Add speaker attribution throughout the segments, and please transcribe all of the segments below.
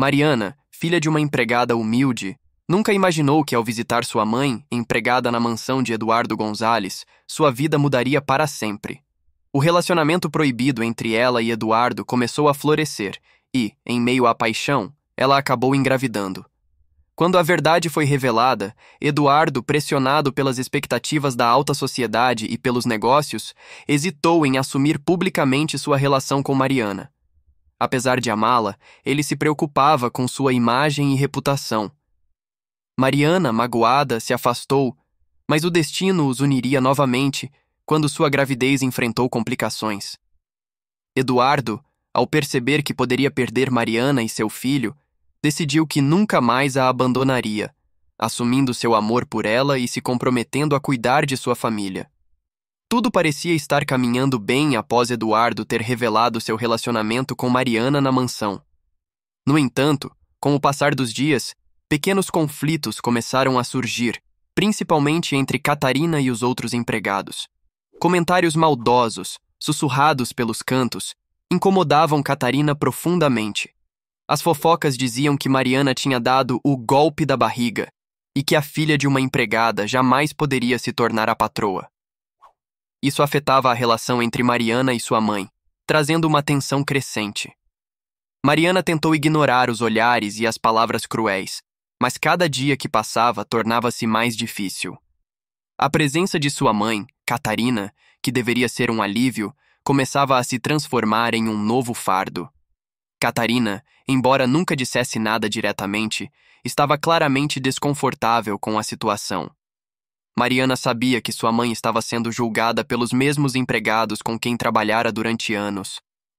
Speaker 1: Mariana, filha de uma empregada humilde, nunca imaginou que ao visitar sua mãe, empregada na mansão de Eduardo Gonzalez, sua vida mudaria para sempre. O relacionamento proibido entre ela e Eduardo começou a florescer e, em meio à paixão, ela acabou engravidando. Quando a verdade foi revelada, Eduardo, pressionado pelas expectativas da alta sociedade e pelos negócios, hesitou em assumir publicamente sua relação com Mariana. Apesar de amá-la, ele se preocupava com sua imagem e reputação. Mariana, magoada, se afastou, mas o destino os uniria novamente quando sua gravidez enfrentou complicações. Eduardo, ao perceber que poderia perder Mariana e seu filho, decidiu que nunca mais a abandonaria, assumindo seu amor por ela e se comprometendo a cuidar de sua família. Tudo parecia estar caminhando bem após Eduardo ter revelado seu relacionamento com Mariana na mansão. No entanto, com o passar dos dias, pequenos conflitos começaram a surgir, principalmente entre Catarina e os outros empregados. Comentários maldosos, sussurrados pelos cantos, incomodavam Catarina profundamente. As fofocas diziam que Mariana tinha dado o golpe da barriga e que a filha de uma empregada jamais poderia se tornar a patroa. Isso afetava a relação entre Mariana e sua mãe, trazendo uma tensão crescente. Mariana tentou ignorar os olhares e as palavras cruéis, mas cada dia que passava tornava-se mais difícil. A presença de sua mãe, Catarina, que deveria ser um alívio, começava a se transformar em um novo fardo. Catarina, embora nunca dissesse nada diretamente, estava claramente desconfortável com a situação. Mariana sabia que sua mãe estava sendo julgada pelos mesmos empregados com quem trabalhara durante anos.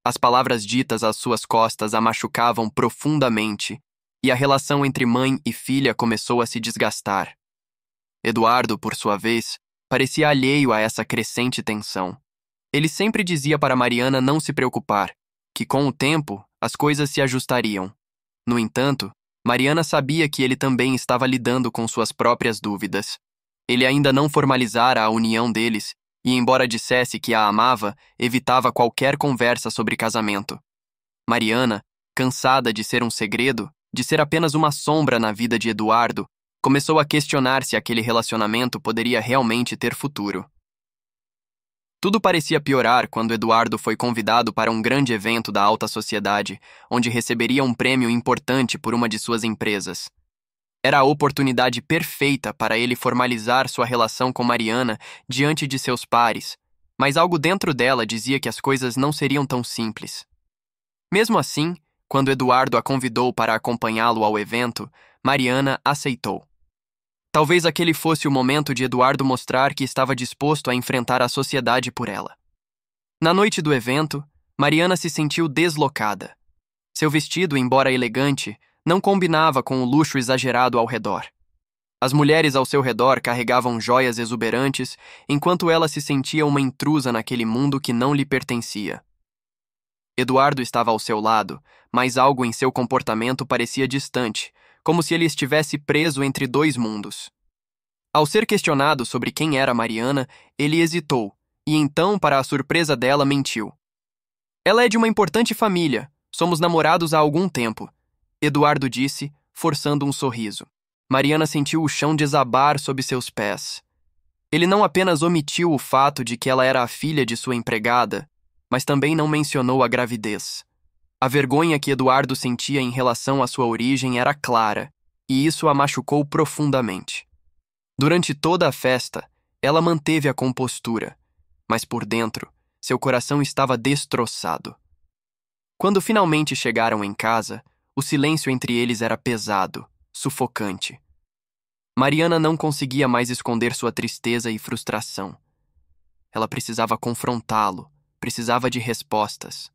Speaker 1: As palavras ditas às suas costas a machucavam profundamente, e a relação entre mãe e filha começou a se desgastar. Eduardo, por sua vez, parecia alheio a essa crescente tensão. Ele sempre dizia para Mariana não se preocupar, que com o tempo as coisas se ajustariam. No entanto, Mariana sabia que ele também estava lidando com suas próprias dúvidas. Ele ainda não formalizara a união deles, e embora dissesse que a amava, evitava qualquer conversa sobre casamento. Mariana, cansada de ser um segredo, de ser apenas uma sombra na vida de Eduardo, começou a questionar se aquele relacionamento poderia realmente ter futuro. Tudo parecia piorar quando Eduardo foi convidado para um grande evento da alta sociedade, onde receberia um prêmio importante por uma de suas empresas. Era a oportunidade perfeita para ele formalizar sua relação com Mariana diante de seus pares, mas algo dentro dela dizia que as coisas não seriam tão simples. Mesmo assim, quando Eduardo a convidou para acompanhá-lo ao evento, Mariana aceitou. Talvez aquele fosse o momento de Eduardo mostrar que estava disposto a enfrentar a sociedade por ela. Na noite do evento, Mariana se sentiu deslocada. Seu vestido, embora elegante, não combinava com o luxo exagerado ao redor. As mulheres ao seu redor carregavam joias exuberantes, enquanto ela se sentia uma intrusa naquele mundo que não lhe pertencia. Eduardo estava ao seu lado, mas algo em seu comportamento parecia distante, como se ele estivesse preso entre dois mundos. Ao ser questionado sobre quem era Mariana, ele hesitou, e então, para a surpresa dela, mentiu. Ela é de uma importante família, somos namorados há algum tempo, Eduardo disse, forçando um sorriso. Mariana sentiu o chão desabar sob seus pés. Ele não apenas omitiu o fato de que ela era a filha de sua empregada, mas também não mencionou a gravidez. A vergonha que Eduardo sentia em relação à sua origem era clara, e isso a machucou profundamente. Durante toda a festa, ela manteve a compostura, mas por dentro, seu coração estava destroçado. Quando finalmente chegaram em casa, o silêncio entre eles era pesado, sufocante. Mariana não conseguia mais esconder sua tristeza e frustração. Ela precisava confrontá-lo, precisava de respostas.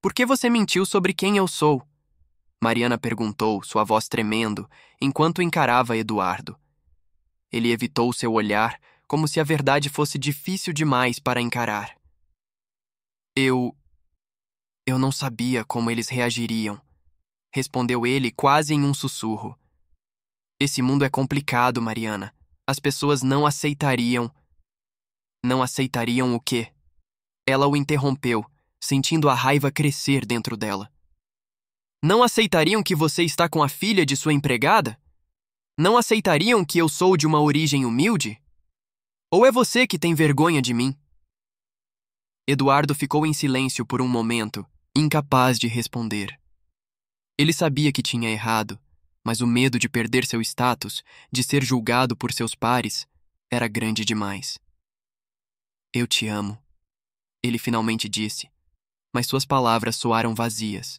Speaker 1: Por que você mentiu sobre quem eu sou? Mariana perguntou, sua voz tremendo, enquanto encarava Eduardo. Ele evitou seu olhar, como se a verdade fosse difícil demais para encarar. Eu. Eu não sabia como eles reagiriam, respondeu ele quase em um sussurro. Esse mundo é complicado, Mariana. As pessoas não aceitariam. Não aceitariam o quê? Ela o interrompeu, sentindo a raiva crescer dentro dela. Não aceitariam que você está com a filha de sua empregada? Não aceitariam que eu sou de uma origem humilde? Ou é você que tem vergonha de mim? Eduardo ficou em silêncio por um momento, incapaz de responder. Ele sabia que tinha errado, mas o medo de perder seu status, de ser julgado por seus pares, era grande demais. Eu te amo, ele finalmente disse, mas suas palavras soaram vazias.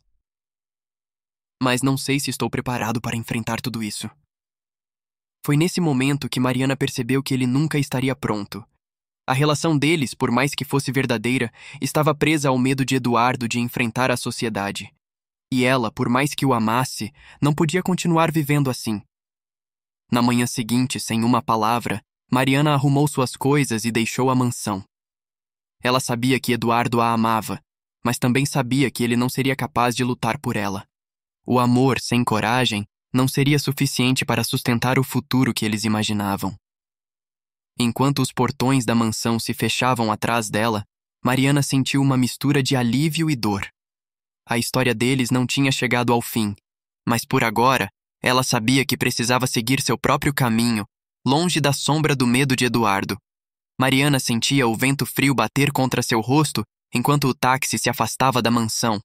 Speaker 1: Mas não sei se estou preparado para enfrentar tudo isso. Foi nesse momento que Mariana percebeu que ele nunca estaria pronto a relação deles, por mais que fosse verdadeira, estava presa ao medo de Eduardo de enfrentar a sociedade. E ela, por mais que o amasse, não podia continuar vivendo assim. Na manhã seguinte, sem uma palavra, Mariana arrumou suas coisas e deixou a mansão. Ela sabia que Eduardo a amava, mas também sabia que ele não seria capaz de lutar por ela. O amor, sem coragem, não seria suficiente para sustentar o futuro que eles imaginavam. Enquanto os portões da mansão se fechavam atrás dela, Mariana sentiu uma mistura de alívio e dor. A história deles não tinha chegado ao fim, mas por agora ela sabia que precisava seguir seu próprio caminho, longe da sombra do medo de Eduardo. Mariana sentia o vento frio bater contra seu rosto enquanto o táxi se afastava da mansão.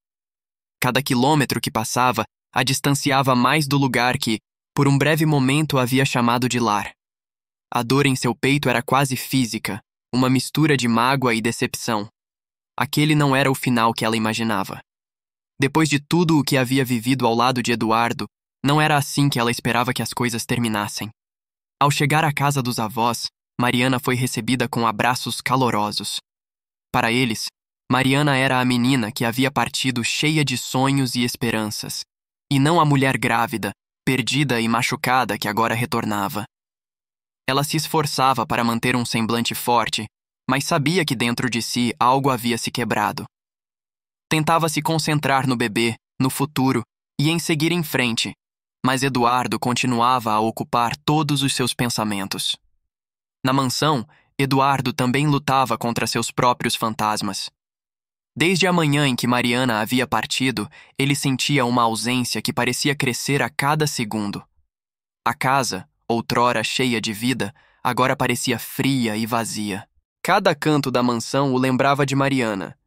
Speaker 1: Cada quilômetro que passava a distanciava mais do lugar que, por um breve momento, havia chamado de lar. A dor em seu peito era quase física, uma mistura de mágoa e decepção. Aquele não era o final que ela imaginava. Depois de tudo o que havia vivido ao lado de Eduardo, não era assim que ela esperava que as coisas terminassem. Ao chegar à casa dos avós, Mariana foi recebida com abraços calorosos. Para eles, Mariana era a menina que havia partido cheia de sonhos e esperanças, e não a mulher grávida, perdida e machucada que agora retornava. Ela se esforçava para manter um semblante forte, mas sabia que dentro de si algo havia se quebrado. Tentava se concentrar no bebê, no futuro e em seguir em frente, mas Eduardo continuava a ocupar todos os seus pensamentos. Na mansão, Eduardo também lutava contra seus próprios fantasmas. Desde a manhã em que Mariana havia partido, ele sentia uma ausência que parecia crescer a cada segundo. A casa, outrora cheia de vida, agora parecia fria e vazia. Cada canto da mansão o lembrava de Mariana.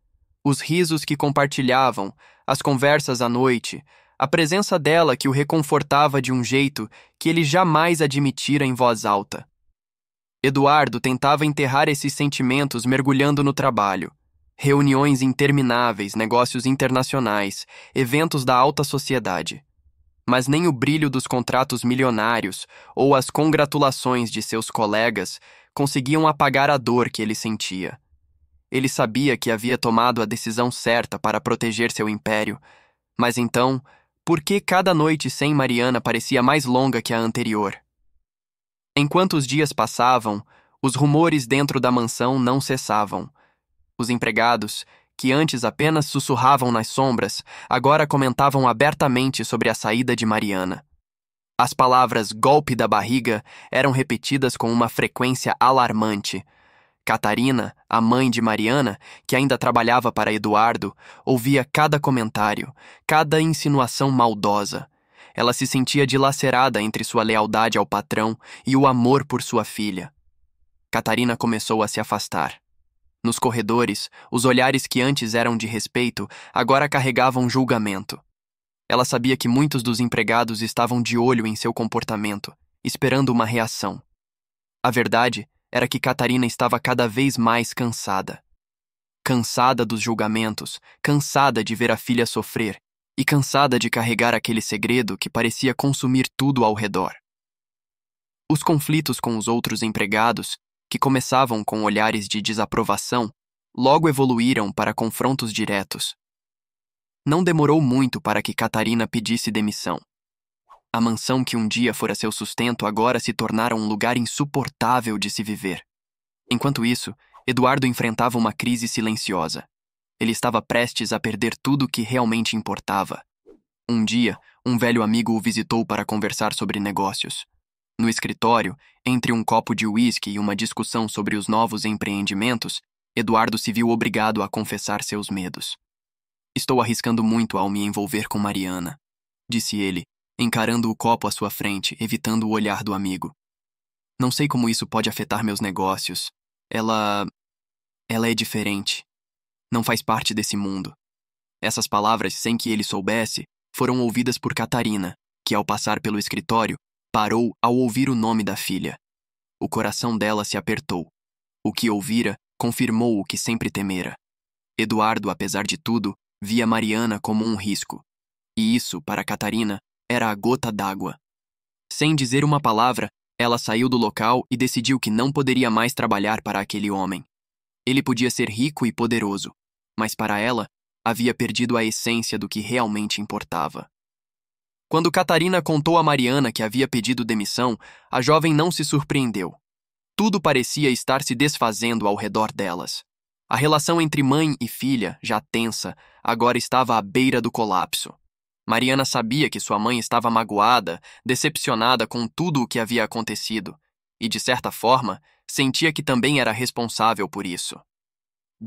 Speaker 1: Os risos que compartilhavam, as conversas à noite, a presença dela que o reconfortava de um jeito que ele jamais admitira em voz alta. Eduardo tentava enterrar esses sentimentos mergulhando no trabalho. Reuniões intermináveis, negócios internacionais, eventos da alta sociedade mas nem o brilho dos contratos milionários ou as congratulações de seus colegas conseguiam apagar a dor que ele sentia. Ele sabia que havia tomado a decisão certa para proteger seu império, mas então, por que cada noite sem Mariana parecia mais longa que a anterior? Enquanto os dias passavam, os rumores dentro da mansão não cessavam. Os empregados, que antes apenas sussurravam nas sombras, agora comentavam abertamente sobre a saída de Mariana. As palavras golpe da barriga eram repetidas com uma frequência alarmante. Catarina, a mãe de Mariana, que ainda trabalhava para Eduardo, ouvia cada comentário, cada insinuação maldosa. Ela se sentia dilacerada entre sua lealdade ao patrão e o amor por sua filha. Catarina começou a se afastar. Nos corredores, os olhares que antes eram de respeito agora carregavam julgamento. Ela sabia que muitos dos empregados estavam de olho em seu comportamento, esperando uma reação. A verdade era que Catarina estava cada vez mais cansada. Cansada dos julgamentos, cansada de ver a filha sofrer e cansada de carregar aquele segredo que parecia consumir tudo ao redor. Os conflitos com os outros empregados que começavam com olhares de desaprovação, logo evoluíram para confrontos diretos. Não demorou muito para que Catarina pedisse demissão. A mansão que um dia fora seu sustento agora se tornara um lugar insuportável de se viver. Enquanto isso, Eduardo enfrentava uma crise silenciosa. Ele estava prestes a perder tudo o que realmente importava. Um dia, um velho amigo o visitou para conversar sobre negócios. No escritório, entre um copo de uísque e uma discussão sobre os novos empreendimentos, Eduardo se viu obrigado a confessar seus medos. Estou arriscando muito ao me envolver com Mariana, disse ele, encarando o copo à sua frente, evitando o olhar do amigo. Não sei como isso pode afetar meus negócios. Ela. Ela é diferente. Não faz parte desse mundo. Essas palavras, sem que ele soubesse, foram ouvidas por Catarina, que, ao passar pelo escritório, Parou ao ouvir o nome da filha. O coração dela se apertou. O que ouvira confirmou o que sempre temera. Eduardo, apesar de tudo, via Mariana como um risco. E isso, para Catarina, era a gota d'água. Sem dizer uma palavra, ela saiu do local e decidiu que não poderia mais trabalhar para aquele homem. Ele podia ser rico e poderoso, mas para ela, havia perdido a essência do que realmente importava. Quando Catarina contou a Mariana que havia pedido demissão, a jovem não se surpreendeu. Tudo parecia estar se desfazendo ao redor delas. A relação entre mãe e filha, já tensa, agora estava à beira do colapso. Mariana sabia que sua mãe estava magoada, decepcionada com tudo o que havia acontecido, e, de certa forma, sentia que também era responsável por isso.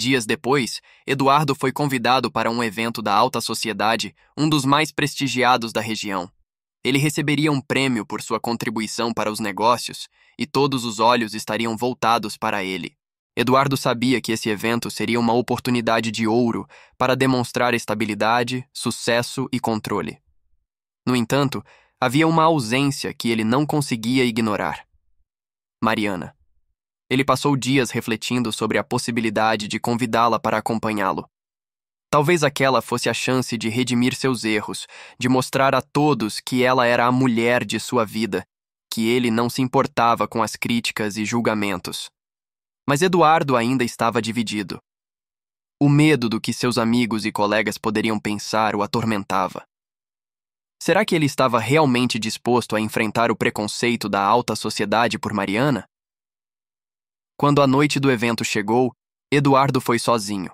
Speaker 1: Dias depois, Eduardo foi convidado para um evento da alta sociedade, um dos mais prestigiados da região. Ele receberia um prêmio por sua contribuição para os negócios e todos os olhos estariam voltados para ele. Eduardo sabia que esse evento seria uma oportunidade de ouro para demonstrar estabilidade, sucesso e controle. No entanto, havia uma ausência que ele não conseguia ignorar: Mariana. Ele passou dias refletindo sobre a possibilidade de convidá-la para acompanhá-lo. Talvez aquela fosse a chance de redimir seus erros, de mostrar a todos que ela era a mulher de sua vida, que ele não se importava com as críticas e julgamentos. Mas Eduardo ainda estava dividido. O medo do que seus amigos e colegas poderiam pensar o atormentava. Será que ele estava realmente disposto a enfrentar o preconceito da alta sociedade por Mariana? Quando a noite do evento chegou, Eduardo foi sozinho.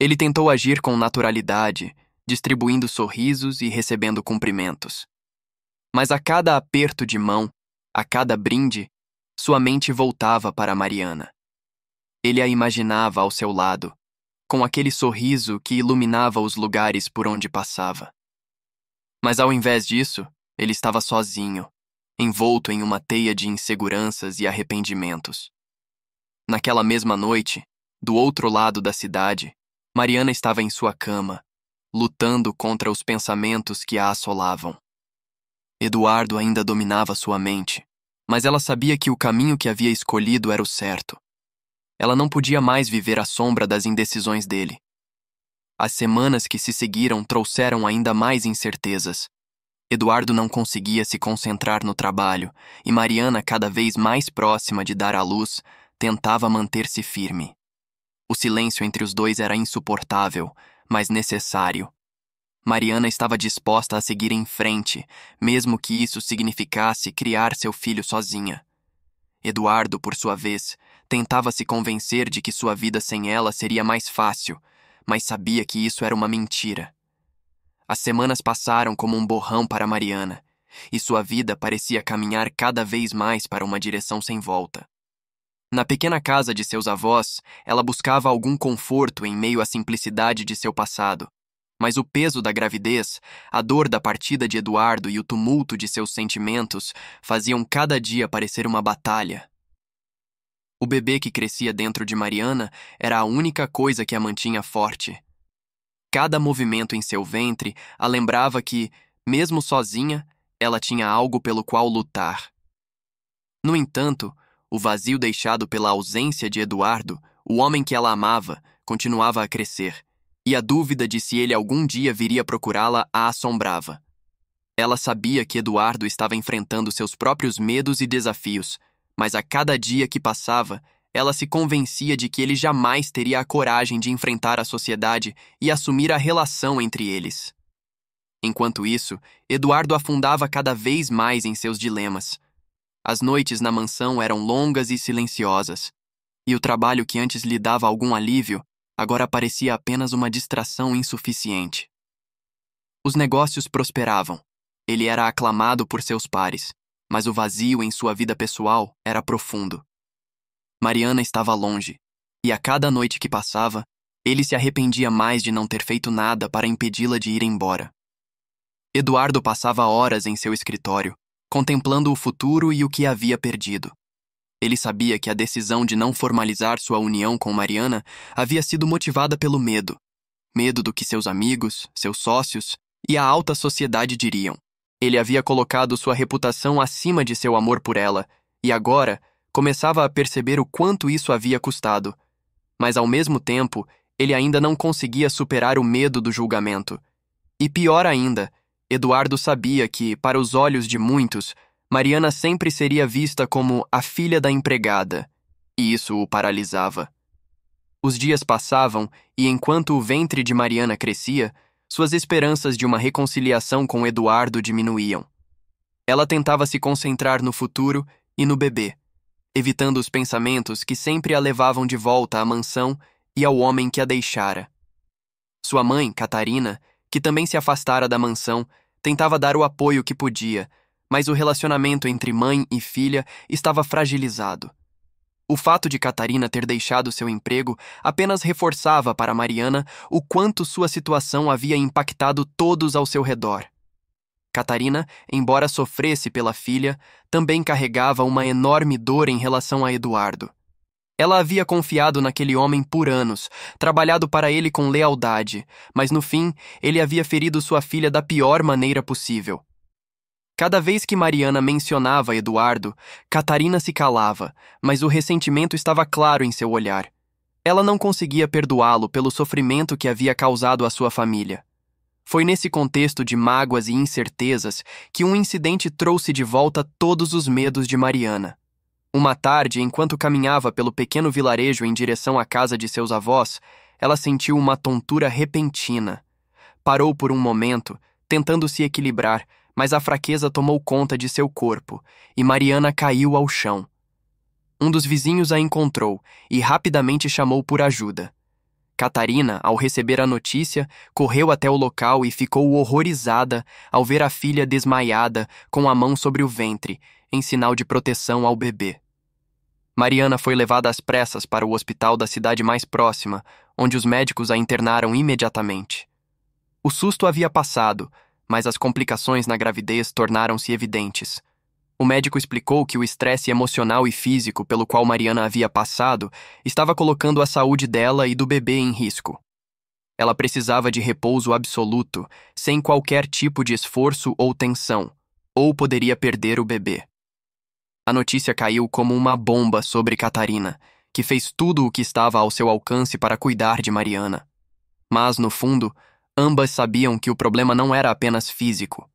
Speaker 1: Ele tentou agir com naturalidade, distribuindo sorrisos e recebendo cumprimentos. Mas a cada aperto de mão, a cada brinde, sua mente voltava para Mariana. Ele a imaginava ao seu lado, com aquele sorriso que iluminava os lugares por onde passava. Mas ao invés disso, ele estava sozinho, envolto em uma teia de inseguranças e arrependimentos. Naquela mesma noite, do outro lado da cidade, Mariana estava em sua cama, lutando contra os pensamentos que a assolavam. Eduardo ainda dominava sua mente, mas ela sabia que o caminho que havia escolhido era o certo. Ela não podia mais viver à sombra das indecisões dele. As semanas que se seguiram trouxeram ainda mais incertezas. Eduardo não conseguia se concentrar no trabalho e Mariana, cada vez mais próxima de dar à luz, Tentava manter-se firme. O silêncio entre os dois era insuportável, mas necessário. Mariana estava disposta a seguir em frente, mesmo que isso significasse criar seu filho sozinha. Eduardo, por sua vez, tentava se convencer de que sua vida sem ela seria mais fácil, mas sabia que isso era uma mentira. As semanas passaram como um borrão para Mariana, e sua vida parecia caminhar cada vez mais para uma direção sem volta. Na pequena casa de seus avós, ela buscava algum conforto em meio à simplicidade de seu passado. Mas o peso da gravidez, a dor da partida de Eduardo e o tumulto de seus sentimentos faziam cada dia parecer uma batalha. O bebê que crescia dentro de Mariana era a única coisa que a mantinha forte. Cada movimento em seu ventre a lembrava que, mesmo sozinha, ela tinha algo pelo qual lutar. No entanto, o vazio deixado pela ausência de Eduardo, o homem que ela amava, continuava a crescer, e a dúvida de se ele algum dia viria procurá-la a assombrava. Ela sabia que Eduardo estava enfrentando seus próprios medos e desafios, mas a cada dia que passava, ela se convencia de que ele jamais teria a coragem de enfrentar a sociedade e assumir a relação entre eles. Enquanto isso, Eduardo afundava cada vez mais em seus dilemas. As noites na mansão eram longas e silenciosas, e o trabalho que antes lhe dava algum alívio agora parecia apenas uma distração insuficiente. Os negócios prosperavam. Ele era aclamado por seus pares, mas o vazio em sua vida pessoal era profundo. Mariana estava longe, e a cada noite que passava, ele se arrependia mais de não ter feito nada para impedi-la de ir embora. Eduardo passava horas em seu escritório, contemplando o futuro e o que havia perdido. Ele sabia que a decisão de não formalizar sua união com Mariana havia sido motivada pelo medo. Medo do que seus amigos, seus sócios e a alta sociedade diriam. Ele havia colocado sua reputação acima de seu amor por ela, e agora começava a perceber o quanto isso havia custado. Mas ao mesmo tempo, ele ainda não conseguia superar o medo do julgamento. E pior ainda, Eduardo sabia que, para os olhos de muitos, Mariana sempre seria vista como a filha da empregada, e isso o paralisava. Os dias passavam e, enquanto o ventre de Mariana crescia, suas esperanças de uma reconciliação com Eduardo diminuíam. Ela tentava se concentrar no futuro e no bebê, evitando os pensamentos que sempre a levavam de volta à mansão e ao homem que a deixara. Sua mãe, Catarina, que também se afastara da mansão, Tentava dar o apoio que podia, mas o relacionamento entre mãe e filha estava fragilizado. O fato de Catarina ter deixado seu emprego apenas reforçava para Mariana o quanto sua situação havia impactado todos ao seu redor. Catarina, embora sofresse pela filha, também carregava uma enorme dor em relação a Eduardo. Ela havia confiado naquele homem por anos, trabalhado para ele com lealdade, mas no fim, ele havia ferido sua filha da pior maneira possível. Cada vez que Mariana mencionava Eduardo, Catarina se calava, mas o ressentimento estava claro em seu olhar. Ela não conseguia perdoá-lo pelo sofrimento que havia causado à sua família. Foi nesse contexto de mágoas e incertezas que um incidente trouxe de volta todos os medos de Mariana. Uma tarde, enquanto caminhava pelo pequeno vilarejo em direção à casa de seus avós, ela sentiu uma tontura repentina. Parou por um momento, tentando se equilibrar, mas a fraqueza tomou conta de seu corpo e Mariana caiu ao chão. Um dos vizinhos a encontrou e rapidamente chamou por ajuda. Catarina, ao receber a notícia, correu até o local e ficou horrorizada ao ver a filha desmaiada com a mão sobre o ventre, em sinal de proteção ao bebê. Mariana foi levada às pressas para o hospital da cidade mais próxima, onde os médicos a internaram imediatamente. O susto havia passado, mas as complicações na gravidez tornaram-se evidentes. O médico explicou que o estresse emocional e físico pelo qual Mariana havia passado estava colocando a saúde dela e do bebê em risco. Ela precisava de repouso absoluto, sem qualquer tipo de esforço ou tensão, ou poderia perder o bebê. A notícia caiu como uma bomba sobre Catarina, que fez tudo o que estava ao seu alcance para cuidar de Mariana. Mas, no fundo, ambas sabiam que o problema não era apenas físico.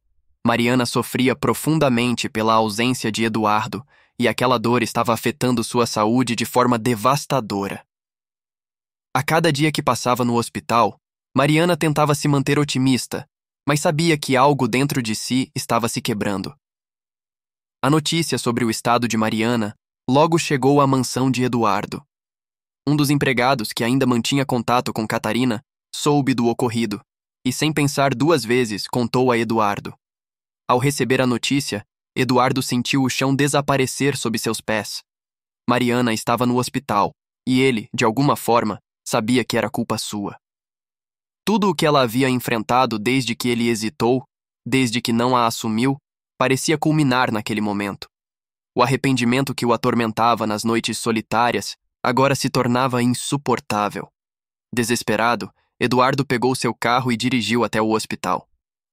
Speaker 1: Mariana sofria profundamente pela ausência de Eduardo, e aquela dor estava afetando sua saúde de forma devastadora. A cada dia que passava no hospital, Mariana tentava se manter otimista, mas sabia que algo dentro de si estava se quebrando. A notícia sobre o estado de Mariana logo chegou à mansão de Eduardo. Um dos empregados que ainda mantinha contato com Catarina soube do ocorrido e, sem pensar duas vezes, contou a Eduardo. Ao receber a notícia, Eduardo sentiu o chão desaparecer sob seus pés. Mariana estava no hospital e ele, de alguma forma, sabia que era culpa sua. Tudo o que ela havia enfrentado desde que ele hesitou, desde que não a assumiu, parecia culminar naquele momento. O arrependimento que o atormentava nas noites solitárias agora se tornava insuportável. Desesperado, Eduardo pegou seu carro e dirigiu até o hospital.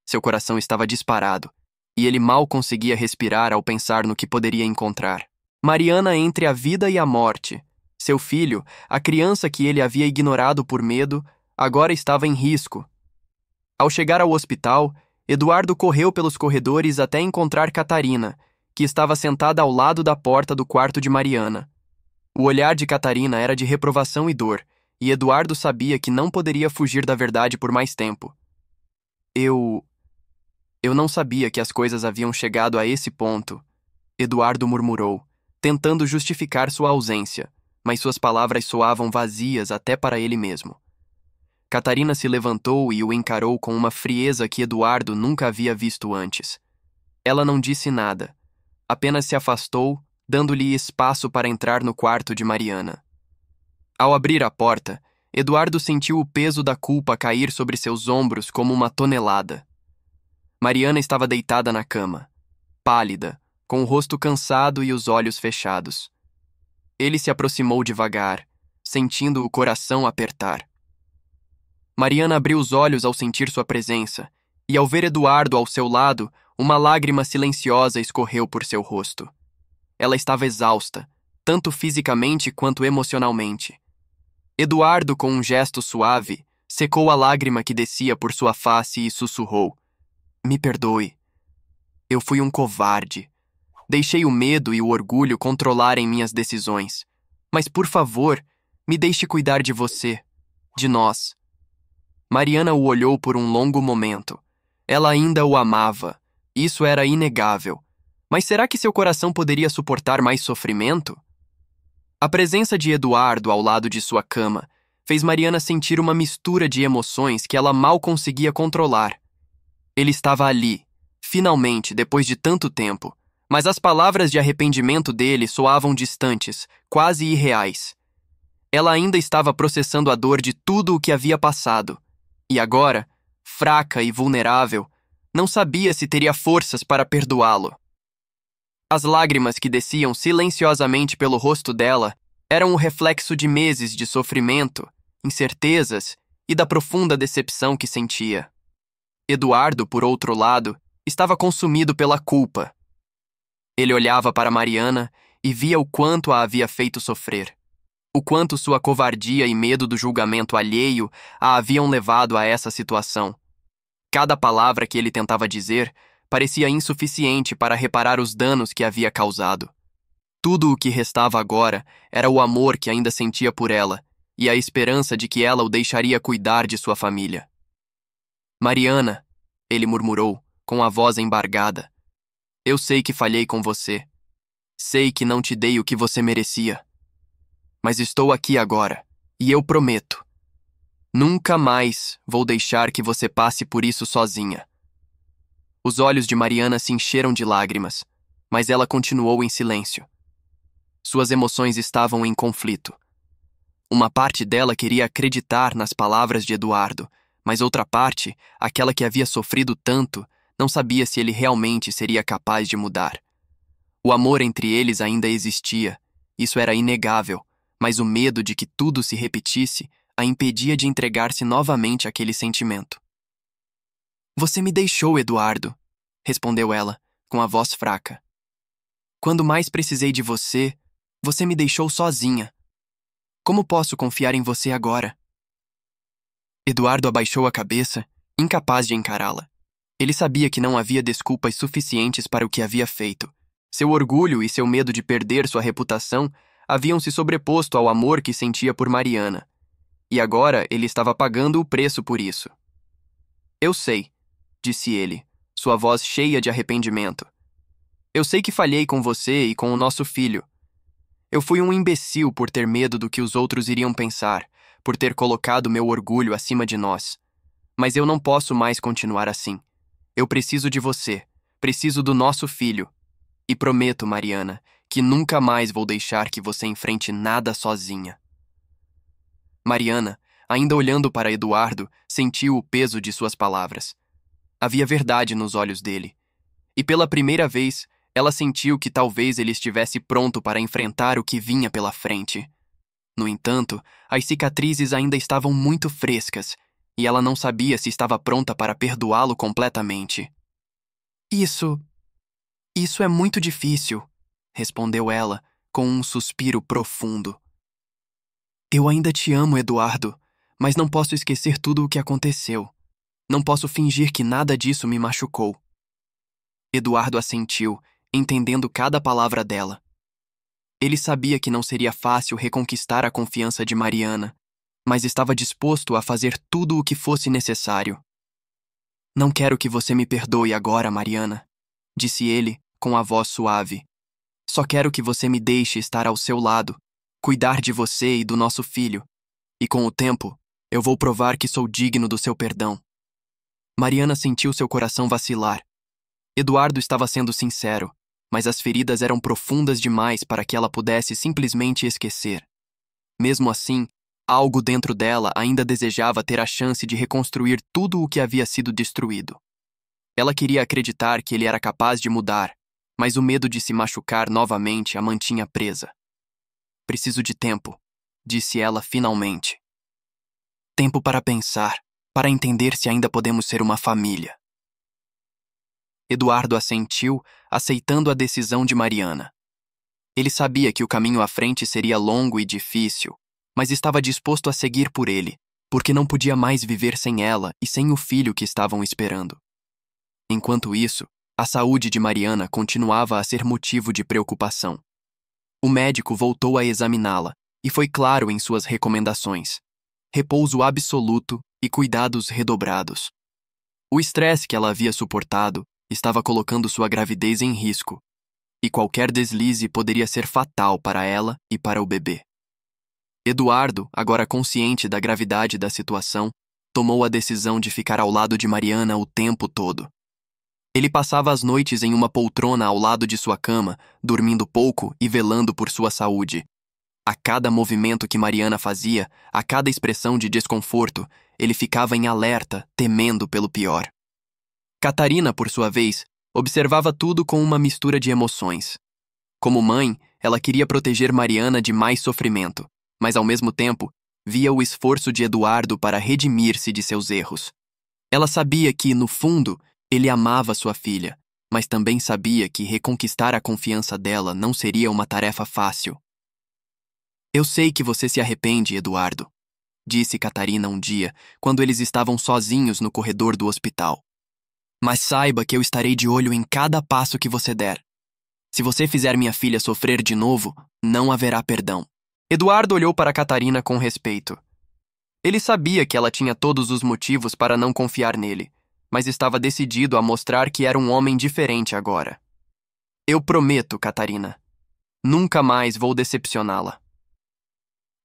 Speaker 1: Seu coração estava disparado, e ele mal conseguia respirar ao pensar no que poderia encontrar. Mariana entre a vida e a morte. Seu filho, a criança que ele havia ignorado por medo, agora estava em risco. Ao chegar ao hospital, Eduardo correu pelos corredores até encontrar Catarina, que estava sentada ao lado da porta do quarto de Mariana. O olhar de Catarina era de reprovação e dor, e Eduardo sabia que não poderia fugir da verdade por mais tempo. Eu. Eu não sabia que as coisas haviam chegado a esse ponto, Eduardo murmurou, tentando justificar sua ausência, mas suas palavras soavam vazias até para ele mesmo. Catarina se levantou e o encarou com uma frieza que Eduardo nunca havia visto antes. Ela não disse nada, apenas se afastou, dando-lhe espaço para entrar no quarto de Mariana. Ao abrir a porta, Eduardo sentiu o peso da culpa cair sobre seus ombros como uma tonelada. Mariana estava deitada na cama, pálida, com o rosto cansado e os olhos fechados. Ele se aproximou devagar, sentindo o coração apertar. Mariana abriu os olhos ao sentir sua presença, e ao ver Eduardo ao seu lado, uma lágrima silenciosa escorreu por seu rosto. Ela estava exausta, tanto fisicamente quanto emocionalmente. Eduardo, com um gesto suave, secou a lágrima que descia por sua face e sussurrou: Me perdoe. Eu fui um covarde. Deixei o medo e o orgulho controlarem minhas decisões. Mas, por favor, me deixe cuidar de você, de nós. Mariana o olhou por um longo momento. Ela ainda o amava. Isso era inegável. Mas será que seu coração poderia suportar mais sofrimento? A presença de Eduardo ao lado de sua cama fez Mariana sentir uma mistura de emoções que ela mal conseguia controlar. Ele estava ali, finalmente, depois de tanto tempo, mas as palavras de arrependimento dele soavam distantes, quase irreais. Ela ainda estava processando a dor de tudo o que havia passado, e agora, fraca e vulnerável, não sabia se teria forças para perdoá-lo. As lágrimas que desciam silenciosamente pelo rosto dela eram o reflexo de meses de sofrimento, incertezas e da profunda decepção que sentia. Eduardo, por outro lado, estava consumido pela culpa. Ele olhava para Mariana e via o quanto a havia feito sofrer o quanto sua covardia e medo do julgamento alheio a haviam levado a essa situação. Cada palavra que ele tentava dizer parecia insuficiente para reparar os danos que havia causado. Tudo o que restava agora era o amor que ainda sentia por ela e a esperança de que ela o deixaria cuidar de sua família. Mariana, ele murmurou, com a voz embargada, eu sei que falhei com você. Sei que não te dei o que você merecia mas estou aqui agora, e eu prometo. Nunca mais vou deixar que você passe por isso sozinha. Os olhos de Mariana se encheram de lágrimas, mas ela continuou em silêncio. Suas emoções estavam em conflito. Uma parte dela queria acreditar nas palavras de Eduardo, mas outra parte, aquela que havia sofrido tanto, não sabia se ele realmente seria capaz de mudar. O amor entre eles ainda existia, isso era inegável, mas o medo de que tudo se repetisse a impedia de entregar-se novamente àquele sentimento. Você me deixou, Eduardo, respondeu ela, com a voz fraca. Quando mais precisei de você, você me deixou sozinha. Como posso confiar em você agora? Eduardo abaixou a cabeça, incapaz de encará-la. Ele sabia que não havia desculpas suficientes para o que havia feito. Seu orgulho e seu medo de perder sua reputação haviam se sobreposto ao amor que sentia por Mariana. E agora ele estava pagando o preço por isso. Eu sei, disse ele, sua voz cheia de arrependimento. Eu sei que falhei com você e com o nosso filho. Eu fui um imbecil por ter medo do que os outros iriam pensar, por ter colocado meu orgulho acima de nós. Mas eu não posso mais continuar assim. Eu preciso de você, preciso do nosso filho. E prometo, Mariana, que nunca mais vou deixar que você enfrente nada sozinha. Mariana, ainda olhando para Eduardo, sentiu o peso de suas palavras. Havia verdade nos olhos dele. E pela primeira vez, ela sentiu que talvez ele estivesse pronto para enfrentar o que vinha pela frente. No entanto, as cicatrizes ainda estavam muito frescas e ela não sabia se estava pronta para perdoá-lo completamente. Isso. Isso é muito difícil, respondeu ela, com um suspiro profundo. Eu ainda te amo, Eduardo, mas não posso esquecer tudo o que aconteceu. Não posso fingir que nada disso me machucou. Eduardo assentiu, entendendo cada palavra dela. Ele sabia que não seria fácil reconquistar a confiança de Mariana, mas estava disposto a fazer tudo o que fosse necessário. Não quero que você me perdoe agora, Mariana, disse ele com a voz suave. Só quero que você me deixe estar ao seu lado, cuidar de você e do nosso filho. E com o tempo, eu vou provar que sou digno do seu perdão. Mariana sentiu seu coração vacilar. Eduardo estava sendo sincero, mas as feridas eram profundas demais para que ela pudesse simplesmente esquecer. Mesmo assim, algo dentro dela ainda desejava ter a chance de reconstruir tudo o que havia sido destruído. Ela queria acreditar que ele era capaz de mudar, mas o medo de se machucar novamente a mantinha presa. Preciso de tempo, disse ela finalmente. Tempo para pensar, para entender se ainda podemos ser uma família. Eduardo assentiu, aceitando a decisão de Mariana. Ele sabia que o caminho à frente seria longo e difícil, mas estava disposto a seguir por ele, porque não podia mais viver sem ela e sem o filho que estavam esperando. Enquanto isso, a saúde de Mariana continuava a ser motivo de preocupação. O médico voltou a examiná-la e foi claro em suas recomendações: repouso absoluto e cuidados redobrados. O estresse que ela havia suportado estava colocando sua gravidez em risco, e qualquer deslize poderia ser fatal para ela e para o bebê. Eduardo, agora consciente da gravidade da situação, tomou a decisão de ficar ao lado de Mariana o tempo todo. Ele passava as noites em uma poltrona ao lado de sua cama, dormindo pouco e velando por sua saúde. A cada movimento que Mariana fazia, a cada expressão de desconforto, ele ficava em alerta, temendo pelo pior. Catarina, por sua vez, observava tudo com uma mistura de emoções. Como mãe, ela queria proteger Mariana de mais sofrimento, mas ao mesmo tempo, via o esforço de Eduardo para redimir-se de seus erros. Ela sabia que, no fundo, ele amava sua filha, mas também sabia que reconquistar a confiança dela não seria uma tarefa fácil. Eu sei que você se arrepende, Eduardo, disse Catarina um dia, quando eles estavam sozinhos no corredor do hospital. Mas saiba que eu estarei de olho em cada passo que você der. Se você fizer minha filha sofrer de novo, não haverá perdão. Eduardo olhou para Catarina com respeito. Ele sabia que ela tinha todos os motivos para não confiar nele, mas estava decidido a mostrar que era um homem diferente agora. Eu prometo, Catarina. Nunca mais vou decepcioná-la.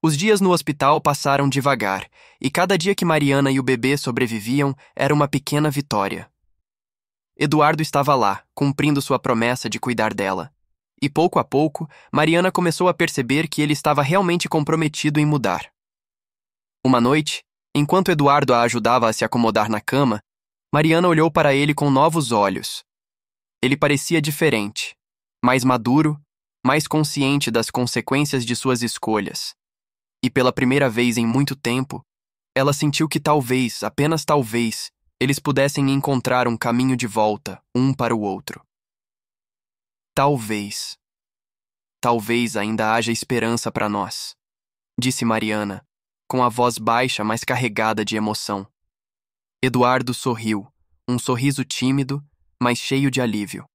Speaker 1: Os dias no hospital passaram devagar, e cada dia que Mariana e o bebê sobreviviam era uma pequena vitória. Eduardo estava lá, cumprindo sua promessa de cuidar dela. E pouco a pouco, Mariana começou a perceber que ele estava realmente comprometido em mudar. Uma noite, enquanto Eduardo a ajudava a se acomodar na cama, Mariana olhou para ele com novos olhos. Ele parecia diferente, mais maduro, mais consciente das consequências de suas escolhas. E pela primeira vez em muito tempo, ela sentiu que talvez, apenas talvez, eles pudessem encontrar um caminho de volta, um para o outro. Talvez. Talvez ainda haja esperança para nós, disse Mariana, com a voz baixa, mas carregada de emoção. Eduardo sorriu, um sorriso tímido, mas cheio de alívio.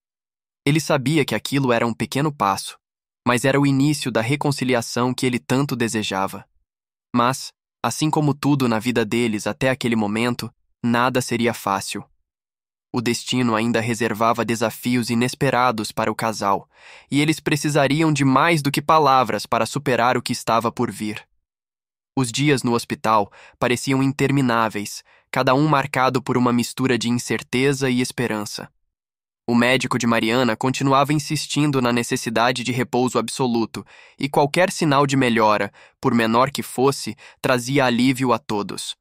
Speaker 1: Ele sabia que aquilo era um pequeno passo, mas era o início da reconciliação que ele tanto desejava. Mas, assim como tudo na vida deles até aquele momento, nada seria fácil. O destino ainda reservava desafios inesperados para o casal, e eles precisariam de mais do que palavras para superar o que estava por vir. Os dias no hospital pareciam intermináveis, cada um marcado por uma mistura de incerteza e esperança. O médico de Mariana continuava insistindo na necessidade de repouso absoluto, e qualquer sinal de melhora, por menor que fosse, trazia alívio a todos.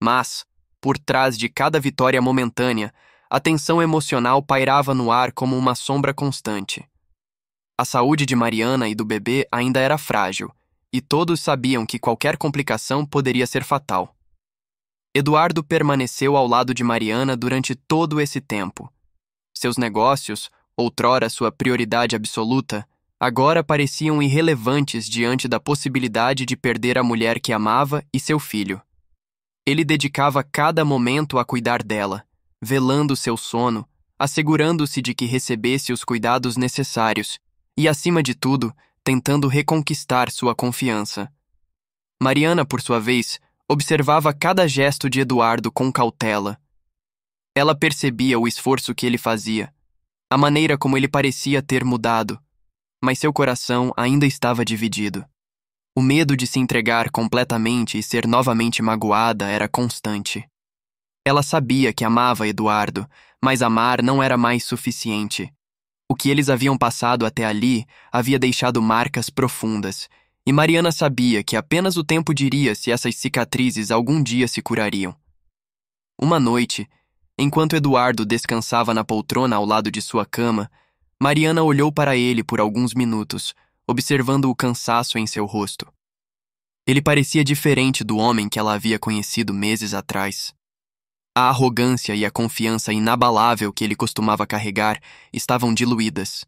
Speaker 1: Mas, por trás de cada vitória momentânea, a tensão emocional pairava no ar como uma sombra constante. A saúde de Mariana e do bebê ainda era frágil, e todos sabiam que qualquer complicação poderia ser fatal. Eduardo permaneceu ao lado de Mariana durante todo esse tempo. Seus negócios, outrora sua prioridade absoluta, agora pareciam irrelevantes diante da possibilidade de perder a mulher que amava e seu filho. Ele dedicava cada momento a cuidar dela, velando seu sono, assegurando-se de que recebesse os cuidados necessários e, acima de tudo, tentando reconquistar sua confiança. Mariana, por sua vez, observava cada gesto de Eduardo com cautela. Ela percebia o esforço que ele fazia, a maneira como ele parecia ter mudado, mas seu coração ainda estava dividido. O medo de se entregar completamente e ser novamente magoada era constante. Ela sabia que amava Eduardo, mas amar não era mais suficiente. O que eles haviam passado até ali havia deixado marcas profundas, e Mariana sabia que apenas o tempo diria se essas cicatrizes algum dia se curariam. Uma noite, enquanto Eduardo descansava na poltrona ao lado de sua cama, Mariana olhou para ele por alguns minutos, observando o cansaço em seu rosto. Ele parecia diferente do homem que ela havia conhecido meses atrás. A arrogância e a confiança inabalável que ele costumava carregar estavam diluídas.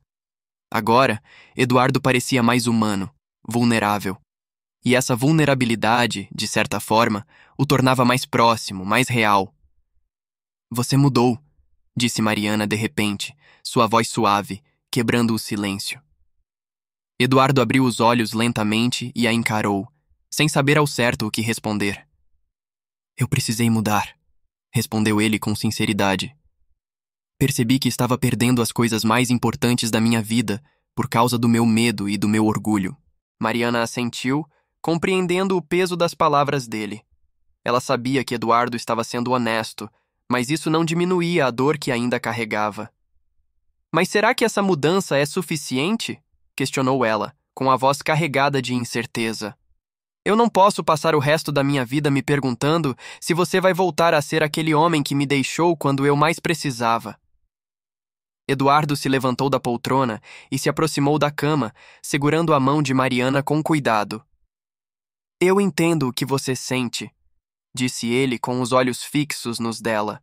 Speaker 1: Agora, Eduardo parecia mais humano, vulnerável. E essa vulnerabilidade, de certa forma, o tornava mais próximo, mais real. Você mudou, disse Mariana de repente, sua voz suave, quebrando o silêncio. Eduardo abriu os olhos lentamente e a encarou, sem saber ao certo o que responder. Eu precisei mudar, respondeu ele com sinceridade. Percebi que estava perdendo as coisas mais importantes da minha vida por causa do meu medo e do meu orgulho. Mariana assentiu, compreendendo o peso das palavras dele. Ela sabia que Eduardo estava sendo honesto, mas isso não diminuía a dor que ainda carregava. Mas será que essa mudança é suficiente? questionou ela, com a voz carregada de incerteza. Eu não posso passar o resto da minha vida me perguntando se você vai voltar a ser aquele homem que me deixou quando eu mais precisava. Eduardo se levantou da poltrona e se aproximou da cama, segurando a mão de Mariana com cuidado. Eu entendo o que você sente, disse ele com os olhos fixos nos dela.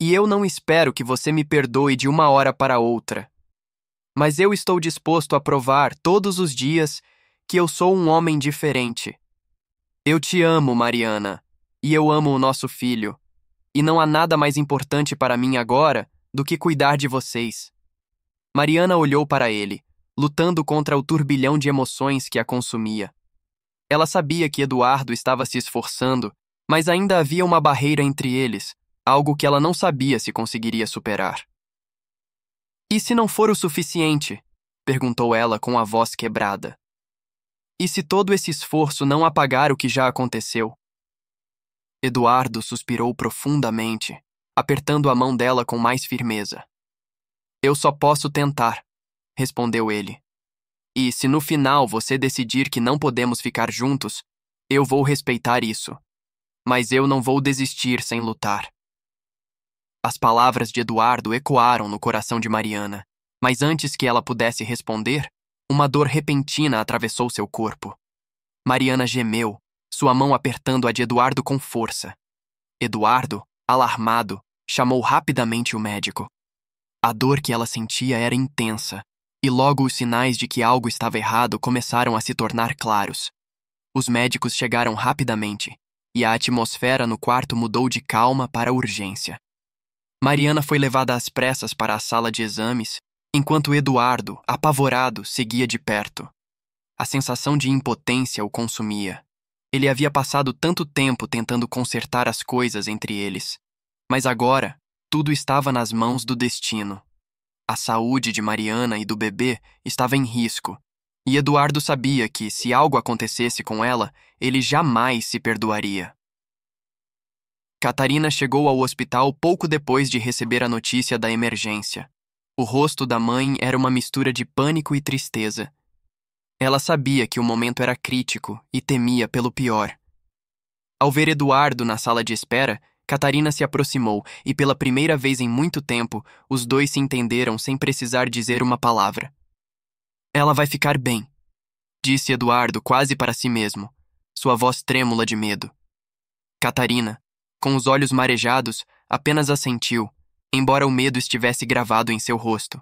Speaker 1: E eu não espero que você me perdoe de uma hora para outra. Mas eu estou disposto a provar todos os dias que eu sou um homem diferente. Eu te amo, Mariana, e eu amo o nosso filho. E não há nada mais importante para mim agora do que cuidar de vocês. Mariana olhou para ele, lutando contra o turbilhão de emoções que a consumia. Ela sabia que Eduardo estava se esforçando, mas ainda havia uma barreira entre eles, algo que ela não sabia se conseguiria superar. E se não for o suficiente? perguntou ela com a voz quebrada. E se todo esse esforço não apagar o que já aconteceu? Eduardo suspirou profundamente apertando a mão dela com mais firmeza. Eu só posso tentar, respondeu ele. E se no final você decidir que não podemos ficar juntos, eu vou respeitar isso. Mas eu não vou desistir sem lutar. As palavras de Eduardo ecoaram no coração de Mariana, mas antes que ela pudesse responder, uma dor repentina atravessou seu corpo. Mariana gemeu, sua mão apertando a de Eduardo com força. Eduardo, Alarmado, chamou rapidamente o médico. A dor que ela sentia era intensa, e logo os sinais de que algo estava errado começaram a se tornar claros. Os médicos chegaram rapidamente, e a atmosfera no quarto mudou de calma para urgência. Mariana foi levada às pressas para a sala de exames, enquanto Eduardo, apavorado, seguia de perto. A sensação de impotência o consumia. Ele havia passado tanto tempo tentando consertar as coisas entre eles, mas agora tudo estava nas mãos do destino. A saúde de Mariana e do bebê estava em risco, e Eduardo sabia que, se algo acontecesse com ela, ele jamais se perdoaria. Catarina chegou ao hospital pouco depois de receber a notícia da emergência. O rosto da mãe era uma mistura de pânico e tristeza, ela sabia que o momento era crítico e temia pelo pior. Ao ver Eduardo na sala de espera, Catarina se aproximou e, pela primeira vez em muito tempo, os dois se entenderam sem precisar dizer uma palavra. Ela vai ficar bem, disse Eduardo quase para si mesmo, sua voz trêmula de medo. Catarina, com os olhos marejados, apenas assentiu, embora o medo estivesse gravado em seu rosto.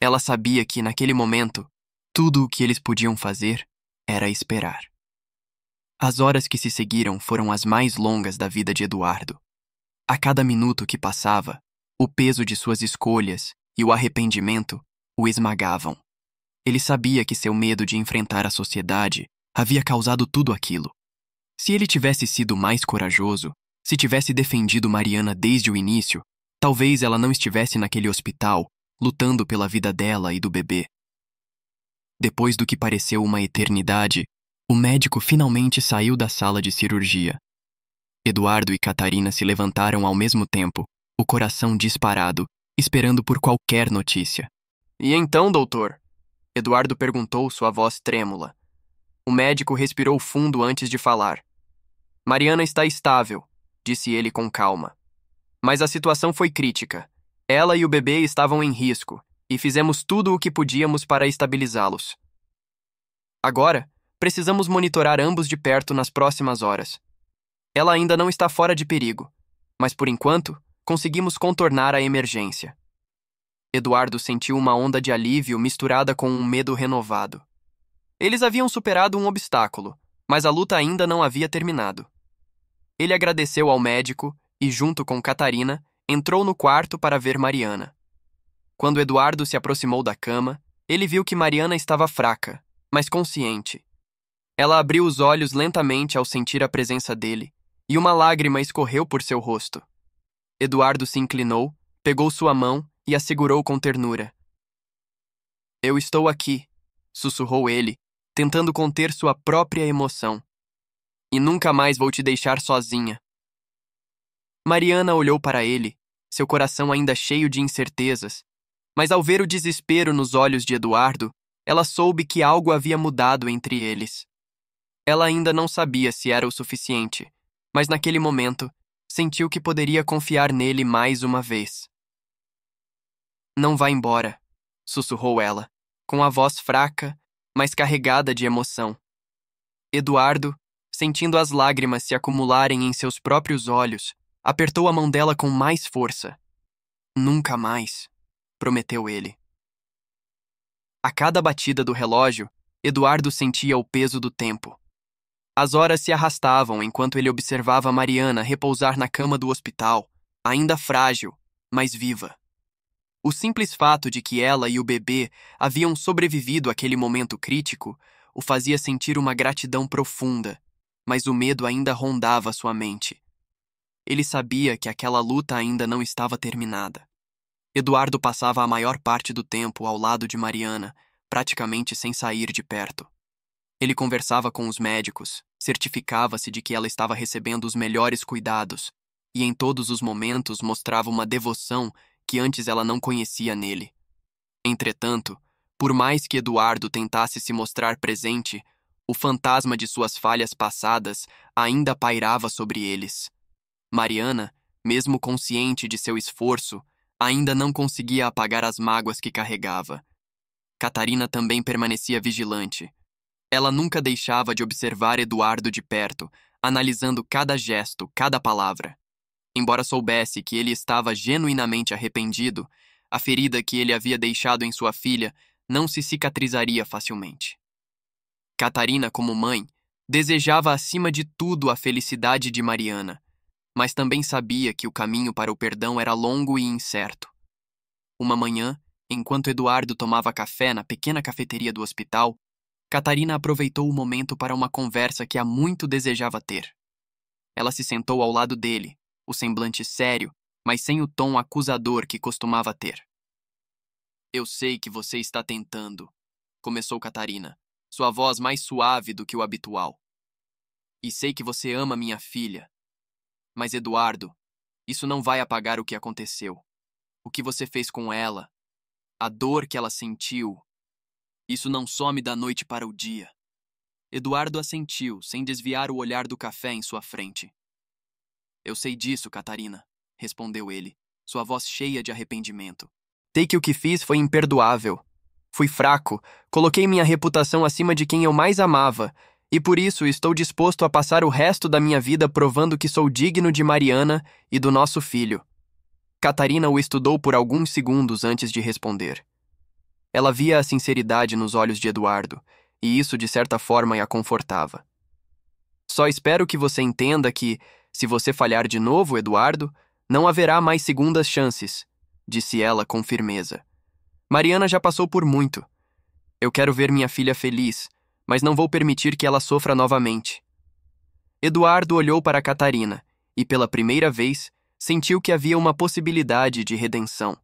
Speaker 1: Ela sabia que, naquele momento, tudo o que eles podiam fazer era esperar. As horas que se seguiram foram as mais longas da vida de Eduardo. A cada minuto que passava, o peso de suas escolhas e o arrependimento o esmagavam. Ele sabia que seu medo de enfrentar a sociedade havia causado tudo aquilo. Se ele tivesse sido mais corajoso, se tivesse defendido Mariana desde o início, talvez ela não estivesse naquele hospital, lutando pela vida dela e do bebê. Depois do que pareceu uma eternidade, o médico finalmente saiu da sala de cirurgia. Eduardo e Catarina se levantaram ao mesmo tempo, o coração disparado, esperando por qualquer notícia. E então, doutor? Eduardo perguntou, sua voz trêmula. O médico respirou fundo antes de falar. Mariana está estável, disse ele com calma. Mas a situação foi crítica. Ela e o bebê estavam em risco, e fizemos tudo o que podíamos para estabilizá-los. Agora, precisamos monitorar ambos de perto nas próximas horas. Ela ainda não está fora de perigo, mas por enquanto, conseguimos contornar a emergência. Eduardo sentiu uma onda de alívio misturada com um medo renovado. Eles haviam superado um obstáculo, mas a luta ainda não havia terminado. Ele agradeceu ao médico e, junto com Catarina, entrou no quarto para ver Mariana. Quando Eduardo se aproximou da cama, ele viu que Mariana estava fraca, mas consciente. Ela abriu os olhos lentamente ao sentir a presença dele, e uma lágrima escorreu por seu rosto. Eduardo se inclinou, pegou sua mão e a segurou com ternura. Eu estou aqui, sussurrou ele, tentando conter sua própria emoção. E nunca mais vou te deixar sozinha. Mariana olhou para ele, seu coração ainda cheio de incertezas, mas ao ver o desespero nos olhos de Eduardo, ela soube que algo havia mudado entre eles. Ela ainda não sabia se era o suficiente, mas naquele momento sentiu que poderia confiar nele mais uma vez. Não vá embora, sussurrou ela, com a voz fraca, mas carregada de emoção. Eduardo, sentindo as lágrimas se acumularem em seus próprios olhos, apertou a mão dela com mais força. Nunca mais prometeu ele. A cada batida do relógio, Eduardo sentia o peso do tempo. As horas se arrastavam enquanto ele observava Mariana repousar na cama do hospital, ainda frágil, mas viva. O simples fato de que ela e o bebê haviam sobrevivido àquele momento crítico o fazia sentir uma gratidão profunda, mas o medo ainda rondava sua mente. Ele sabia que aquela luta ainda não estava terminada. Eduardo passava a maior parte do tempo ao lado de Mariana, praticamente sem sair de perto. Ele conversava com os médicos, certificava-se de que ela estava recebendo os melhores cuidados e em todos os momentos mostrava uma devoção que antes ela não conhecia nele. Entretanto, por mais que Eduardo tentasse se mostrar presente, o fantasma de suas falhas passadas ainda pairava sobre eles. Mariana, mesmo consciente de seu esforço, Ainda não conseguia apagar as mágoas que carregava. Catarina também permanecia vigilante. Ela nunca deixava de observar Eduardo de perto, analisando cada gesto, cada palavra. Embora soubesse que ele estava genuinamente arrependido, a ferida que ele havia deixado em sua filha não se cicatrizaria facilmente. Catarina, como mãe, desejava acima de tudo a felicidade de Mariana mas também sabia que o caminho para o perdão era longo e incerto. Uma manhã, enquanto Eduardo tomava café na pequena cafeteria do hospital, Catarina aproveitou o momento para uma conversa que há muito desejava ter. Ela se sentou ao lado dele, o semblante sério, mas sem o tom acusador que costumava ter. Eu sei que você está tentando, começou Catarina, sua voz mais suave do que o habitual. E sei que você ama minha filha, mas, Eduardo, isso não vai apagar o que aconteceu. O que você fez com ela, a dor que ela sentiu. Isso não some da noite para o dia. Eduardo assentiu, sem desviar o olhar do café em sua frente. Eu sei disso, Catarina, respondeu ele, sua voz cheia de arrependimento. Sei que o que fiz foi imperdoável. Fui fraco, coloquei minha reputação acima de quem eu mais amava e por isso estou disposto a passar o resto da minha vida provando que sou digno de Mariana e do nosso filho. Catarina o estudou por alguns segundos antes de responder. Ela via a sinceridade nos olhos de Eduardo, e isso de certa forma a confortava. Só espero que você entenda que, se você falhar de novo, Eduardo, não haverá mais segundas chances, disse ela com firmeza. Mariana já passou por muito. Eu quero ver minha filha feliz mas não vou permitir que ela sofra novamente. Eduardo olhou para Catarina e, pela primeira vez, sentiu que havia uma possibilidade de redenção.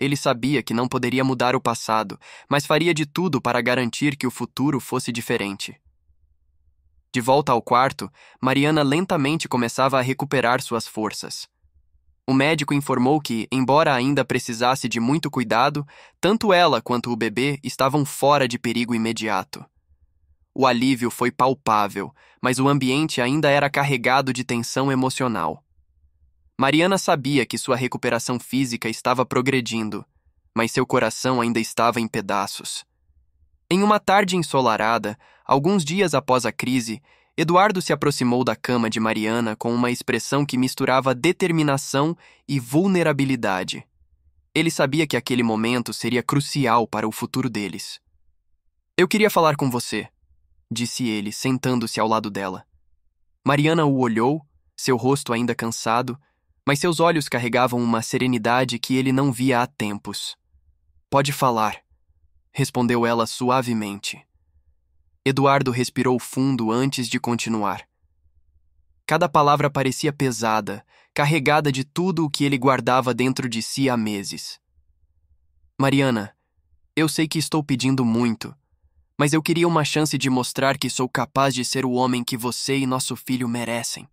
Speaker 1: Ele sabia que não poderia mudar o passado, mas faria de tudo para garantir que o futuro fosse diferente. De volta ao quarto, Mariana lentamente começava a recuperar suas forças. O médico informou que, embora ainda precisasse de muito cuidado, tanto ela quanto o bebê estavam fora de perigo imediato. O alívio foi palpável, mas o ambiente ainda era carregado de tensão emocional. Mariana sabia que sua recuperação física estava progredindo, mas seu coração ainda estava em pedaços. Em uma tarde ensolarada, alguns dias após a crise, Eduardo se aproximou da cama de Mariana com uma expressão que misturava determinação e vulnerabilidade. Ele sabia que aquele momento seria crucial para o futuro deles. Eu queria falar com você, disse ele, sentando-se ao lado dela. Mariana o olhou, seu rosto ainda cansado, mas seus olhos carregavam uma serenidade que ele não via há tempos. Pode falar, respondeu ela suavemente. Eduardo respirou fundo antes de continuar. Cada palavra parecia pesada, carregada de tudo o que ele guardava dentro de si há meses. Mariana, eu sei que estou pedindo muito, mas eu queria uma chance de mostrar que sou capaz de ser o homem que você e nosso filho merecem.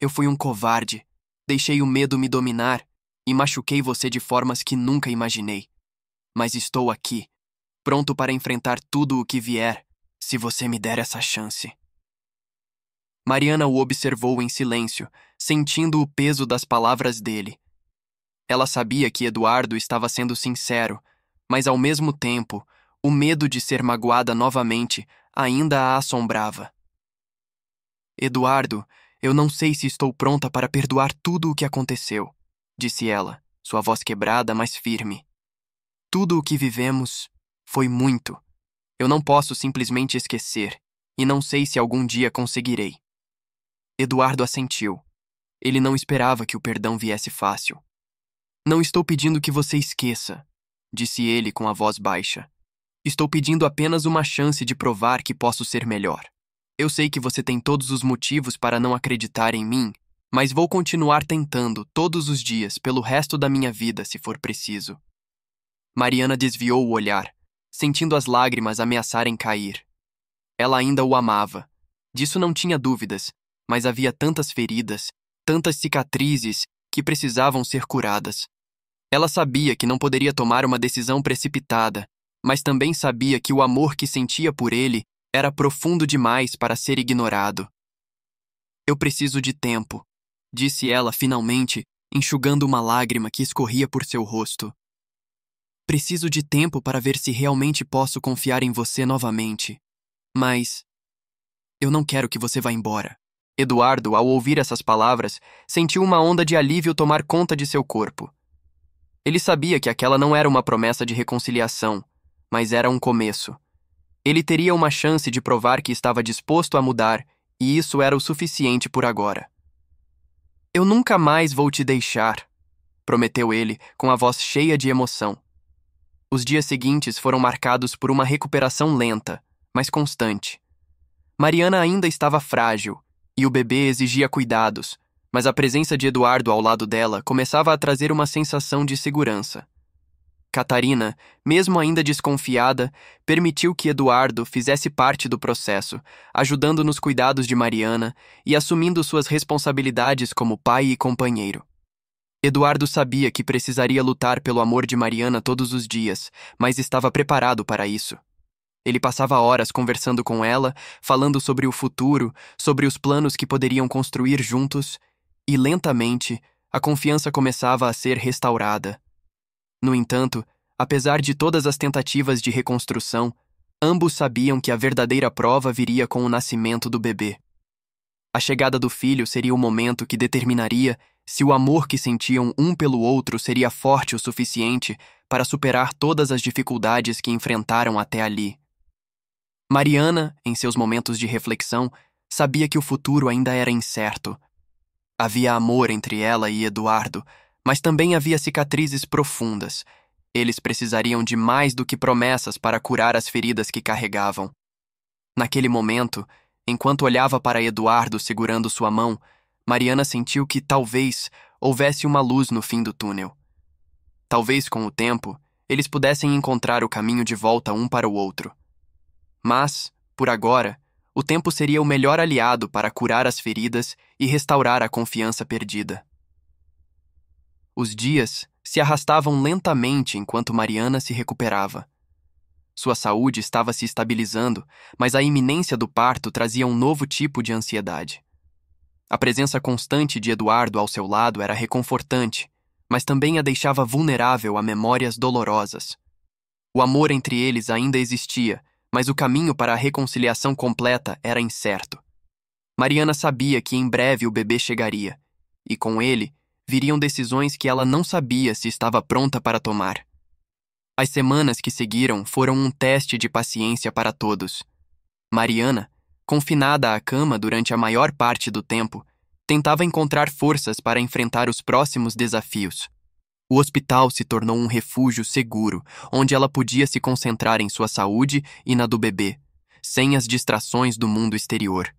Speaker 1: Eu fui um covarde, deixei o medo me dominar e machuquei você de formas que nunca imaginei. Mas estou aqui, pronto para enfrentar tudo o que vier, se você me der essa chance. Mariana o observou em silêncio, sentindo o peso das palavras dele. Ela sabia que Eduardo estava sendo sincero, mas ao mesmo tempo, o medo de ser magoada novamente ainda a assombrava. Eduardo, eu não sei se estou pronta para perdoar tudo o que aconteceu, disse ela, sua voz quebrada, mas firme. Tudo o que vivemos foi muito. Eu não posso simplesmente esquecer, e não sei se algum dia conseguirei. Eduardo assentiu. Ele não esperava que o perdão viesse fácil. Não estou pedindo que você esqueça, disse ele com a voz baixa. Estou pedindo apenas uma chance de provar que posso ser melhor. Eu sei que você tem todos os motivos para não acreditar em mim, mas vou continuar tentando todos os dias pelo resto da minha vida se for preciso. Mariana desviou o olhar, sentindo as lágrimas ameaçarem cair. Ela ainda o amava. Disso não tinha dúvidas, mas havia tantas feridas, tantas cicatrizes que precisavam ser curadas. Ela sabia que não poderia tomar uma decisão precipitada mas também sabia que o amor que sentia por ele era profundo demais para ser ignorado. Eu preciso de tempo, disse ela finalmente, enxugando uma lágrima que escorria por seu rosto. Preciso de tempo para ver se realmente posso confiar em você novamente. Mas. Eu não quero que você vá embora. Eduardo, ao ouvir essas palavras, sentiu uma onda de alívio tomar conta de seu corpo. Ele sabia que aquela não era uma promessa de reconciliação, mas era um começo. Ele teria uma chance de provar que estava disposto a mudar, e isso era o suficiente por agora. Eu nunca mais vou te deixar, prometeu ele, com a voz cheia de emoção. Os dias seguintes foram marcados por uma recuperação lenta, mas constante. Mariana ainda estava frágil, e o bebê exigia cuidados, mas a presença de Eduardo ao lado dela começava a trazer uma sensação de segurança. Catarina, mesmo ainda desconfiada, permitiu que Eduardo fizesse parte do processo, ajudando nos cuidados de Mariana e assumindo suas responsabilidades como pai e companheiro. Eduardo sabia que precisaria lutar pelo amor de Mariana todos os dias, mas estava preparado para isso. Ele passava horas conversando com ela, falando sobre o futuro, sobre os planos que poderiam construir juntos, e lentamente a confiança começava a ser restaurada. No entanto, apesar de todas as tentativas de reconstrução, ambos sabiam que a verdadeira prova viria com o nascimento do bebê. A chegada do filho seria o momento que determinaria se o amor que sentiam um pelo outro seria forte o suficiente para superar todas as dificuldades que enfrentaram até ali. Mariana, em seus momentos de reflexão, sabia que o futuro ainda era incerto. Havia amor entre ela e Eduardo, mas também havia cicatrizes profundas. Eles precisariam de mais do que promessas para curar as feridas que carregavam. Naquele momento, enquanto olhava para Eduardo segurando sua mão, Mariana sentiu que talvez houvesse uma luz no fim do túnel. Talvez com o tempo eles pudessem encontrar o caminho de volta um para o outro. Mas, por agora, o tempo seria o melhor aliado para curar as feridas e restaurar a confiança perdida. Os dias se arrastavam lentamente enquanto Mariana se recuperava. Sua saúde estava se estabilizando, mas a iminência do parto trazia um novo tipo de ansiedade. A presença constante de Eduardo ao seu lado era reconfortante, mas também a deixava vulnerável a memórias dolorosas. O amor entre eles ainda existia, mas o caminho para a reconciliação completa era incerto. Mariana sabia que em breve o bebê chegaria, e com ele, viriam decisões que ela não sabia se estava pronta para tomar. As semanas que seguiram foram um teste de paciência para todos. Mariana, confinada à cama durante a maior parte do tempo, tentava encontrar forças para enfrentar os próximos desafios. O hospital se tornou um refúgio seguro, onde ela podia se concentrar em sua saúde e na do bebê, sem as distrações do mundo exterior.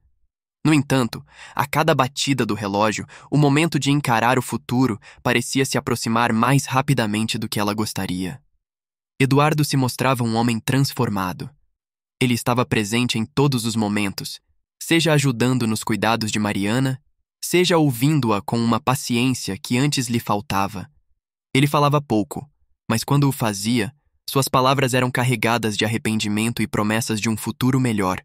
Speaker 1: No entanto, a cada batida do relógio, o momento de encarar o futuro parecia se aproximar mais rapidamente do que ela gostaria. Eduardo se mostrava um homem transformado. Ele estava presente em todos os momentos, seja ajudando nos cuidados de Mariana, seja ouvindo-a com uma paciência que antes lhe faltava. Ele falava pouco, mas quando o fazia, suas palavras eram carregadas de arrependimento e promessas de um futuro melhor.